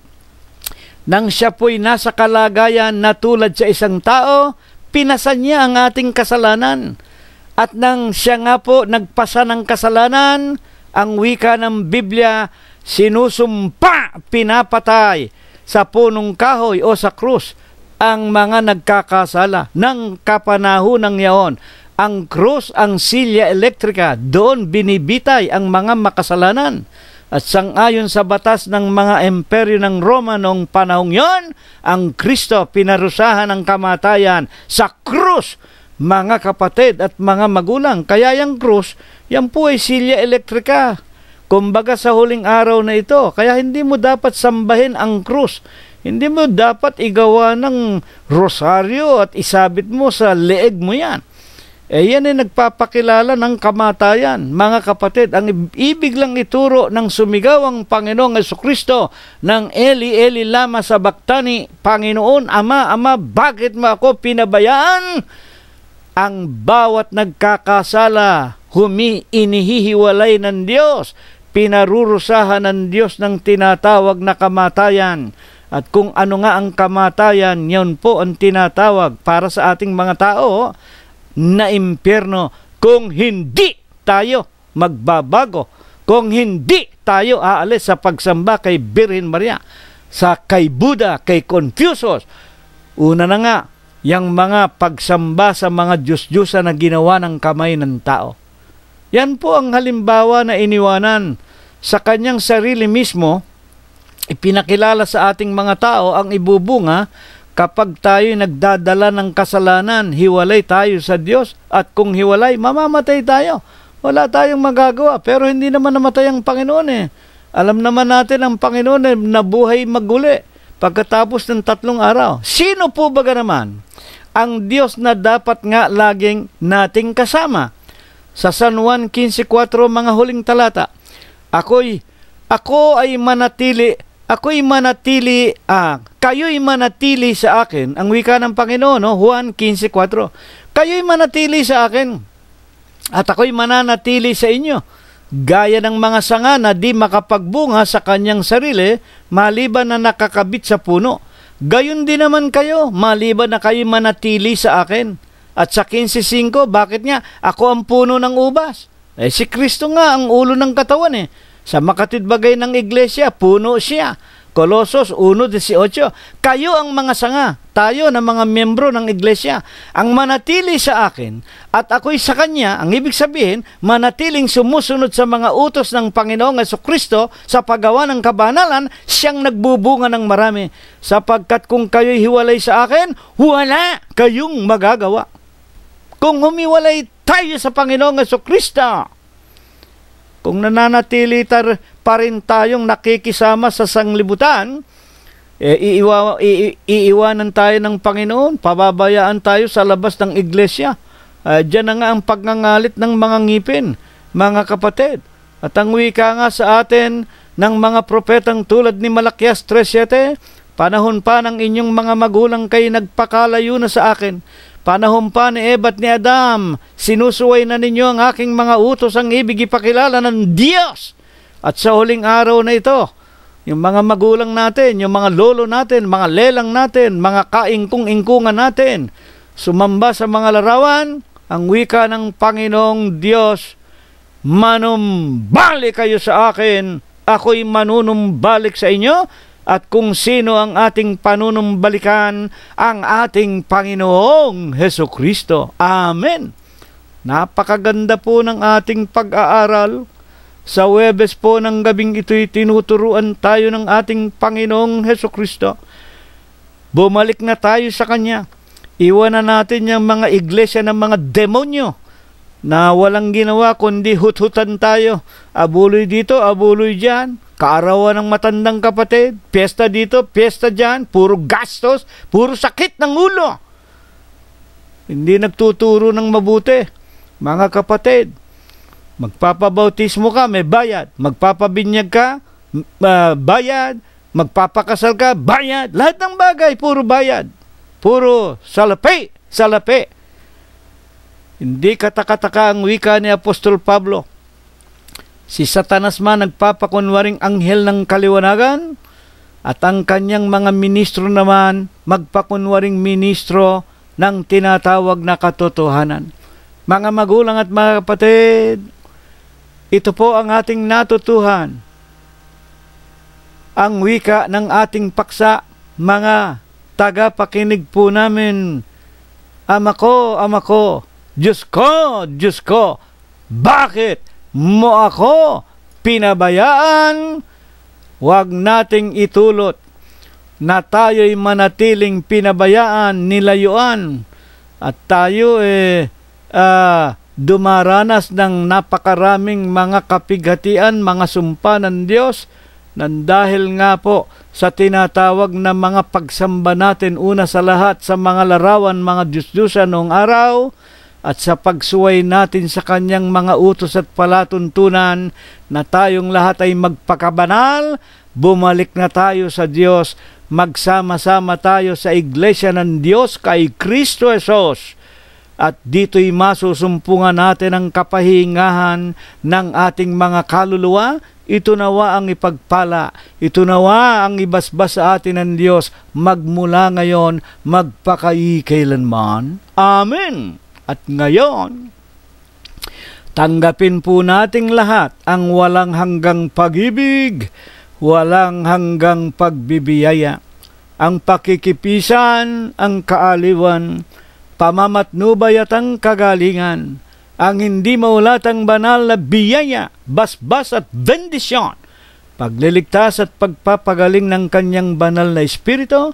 Nang siya po'y nasa kalagayan na tulad sa isang tao, pinasan niya ang ating kasalanan. At nang siya nga po nagpasa ng kasalanan, ang wika ng Biblia, sinusumpa, pinapatay sa punong kahoy o sa krus ang mga nagkakasala ng kapanahon kapanahonang yaon. Ang krus ang silya elektrika, doon binibitay ang mga makasalanan. At sangayon sa batas ng mga emperyo ng Roma noong panahong yon, ang Kristo pinarusahan ng kamatayan sa krus mga kapatid at mga magulang. Kaya yung krus, yan po ay silya elektrika. Kumbaga sa huling araw na ito. Kaya hindi mo dapat sambahin ang krus. Hindi mo dapat igawa ng rosaryo at isabit mo sa leeg mo yan. Eh yan ay nagpapakilala ng kamatayan. Mga kapatid, ang ibig lang ituro ng sumigaw ang Panginoong Kristo ng Eli, Eli lama sa baktani, Panginoon, Ama, Ama, bakit mo ako pinabayaan? Ang bawat nagkakasala, humi inihihiwalay ng Diyos, pinarurusahan ng Diyos ng tinatawag na kamatayan. At kung ano nga ang kamatayan, yon po ang tinatawag para sa ating mga tao na impyerno kung hindi tayo magbabago, kung hindi tayo aalis sa pagsamba kay Birhen Maria, sa kay Buddha, kay Confucius. Una na nga, yung mga pagsamba sa mga Diyos-Diyosa na ginawa ng kamay ng tao. Yan po ang halimbawa na iniwanan sa kanyang sarili mismo, ipinakilala sa ating mga tao ang ibubunga Kapag tayo nagdadala ng kasalanan, hiwalay tayo sa Diyos at kung hiwalay, mamamatay tayo. Wala tayong magagawa pero hindi naman namatay ang Panginoon eh. Alam naman natin ang Panginoon eh, na buhay maguli pagkatapos ng tatlong araw. Sino po ba naman ang Diyos na dapat nga laging nating kasama? Sa San Juan 15.4 mga huling talata, Ako'y, ako ay manatili ako'y manatili, ah, kayo'y manatili sa akin. Ang wika ng Panginoon, no? Juan 15.4. Kayo'y manatili sa akin at ako'y mananatili sa inyo. Gaya ng mga sanga na di makapagbunga sa kanyang sarili, maliban na nakakabit sa puno. Gayon din naman kayo, maliban na kayo manatili sa akin. At sa 15.5, bakit nga? Ako ang puno ng ubas. Eh, si Kristo nga ang ulo ng katawan eh. Sa makatidbagay ng iglesia, puno siya. Kolosos 1.18 Kayo ang mga sanga, tayo na mga miyembro ng iglesia. Ang manatili sa akin at ako'y sa kanya, ang ibig sabihin, manatiling sumusunod sa mga utos ng Panginoong Yeso Kristo sa paggawa ng kabanalan, siyang nagbubunga ng marami. Sapagkat kung kayo'y hiwalay sa akin, wala kayong magagawa. Kung humiwalay tayo sa Panginoong Yeso Kristo, kung nananatili tar pa rin tayong nakikisama sa sanglibutan, eh, iiwa, i, iiwanan tayo ng Panginoon, pababayaan tayo sa labas ng iglesia. Uh, ah, diyan na nga ang pagngangalit ng mga ngipin, mga kapatid. At ang wika nga sa atin ng mga propetang tulad ni Malakias 3.7, Panahon pa ng inyong mga magulang kay nagpakalayo na sa akin Panahon pa ni Ebat ni Adam, sinusuway na ninyo ang aking mga utos ang ibig ipakilala ng Diyos. At sa huling araw na ito, yung mga magulang natin, yung mga lolo natin, mga lelang natin, mga kaingkong-ingkungan natin, sumamba sa mga larawan, ang wika ng Panginoong Diyos, Manumbalik kayo sa akin, ako'y manunumbalik sa inyo, at kung sino ang ating panunumbalikan ang ating Panginoong Heso Kristo. Amen. Napakaganda po ng ating pag-aaral. Sa Webes po ng gabing ito'y tinuturuan tayo ng ating Panginoong Heso Kristo. Bumalik na tayo sa Kanya. Iwanan natin yung mga iglesia ng mga demonyo na walang ginawa kundi hututan tayo. Abuloy dito, abuloy dyan kaarawan ng matandang kapatid, piyesta dito, piyesta dyan, puro gastos, puro sakit ng ulo. Hindi nagtuturo ng mabuti. Mga kapatid, magpapabautismo ka, may bayad. Magpapabinyag ka, uh, bayad. Magpapakasal ka, bayad. Lahat ng bagay, puro bayad. Puro salapi, salapi. Hindi katakataka ang wika ni Apostol Pablo Si Satanas man nagpapakunwaring anghel ng kaliwanagan at ang kanyang mga ministro naman magpakunwaring ministro ng tinatawag na katotohanan. Mga magulang at mga kapatid, ito po ang ating natutuhan. Ang wika ng ating paksa, mga tagapakinig po namin. Ama ko, ama ko, Diyos ko, Diyos ko, bakit mo ako pinabayaan, wag nating itulot na tayo'y manatiling pinabayaan, nilayuan, at tayo eh, uh, dumaranas ng napakaraming mga kapighatian, mga sumpa ng Diyos, nang dahil nga po sa tinatawag na mga pagsamba natin una sa lahat sa mga larawan, mga Diyos-Diyosa noong araw, at sa pagsuway natin sa kanyang mga utos at palatuntunan na tayong lahat ay magpakabanal, bumalik na tayo sa Diyos, magsama-sama tayo sa Iglesia ng Diyos kay Kristo Esos. At dito'y masusumpungan natin ang kapahingahan ng ating mga kaluluwa, ito nawa ang ipagpala, ito nawa ang ibasbas sa atin ng Diyos magmula ngayon, magpakayi Amen! At ngayon, tanggapin po nating lahat ang walang hanggang pagibig, walang hanggang pagbibiyaya, ang pakikipisan, ang kaaliwan, pamamatnubay at ang kagalingan, ang hindi maulatang banal na biyaya, basbas at bendisyon, pagliligtas at pagpapagaling ng kanyang banal na espiritu,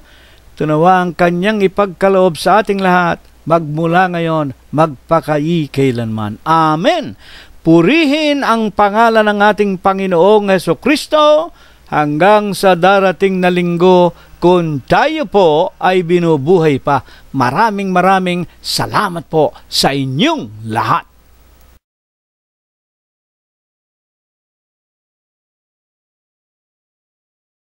tunawa ang kanyang ipagkaloob sa ating lahat magmula ngayon, magpakai kailanman. Amen! Purihin ang pangalan ng ating Panginoong Heso Kristo hanggang sa darating na linggo kung tayo po ay binubuhay pa. Maraming maraming salamat po sa inyong lahat.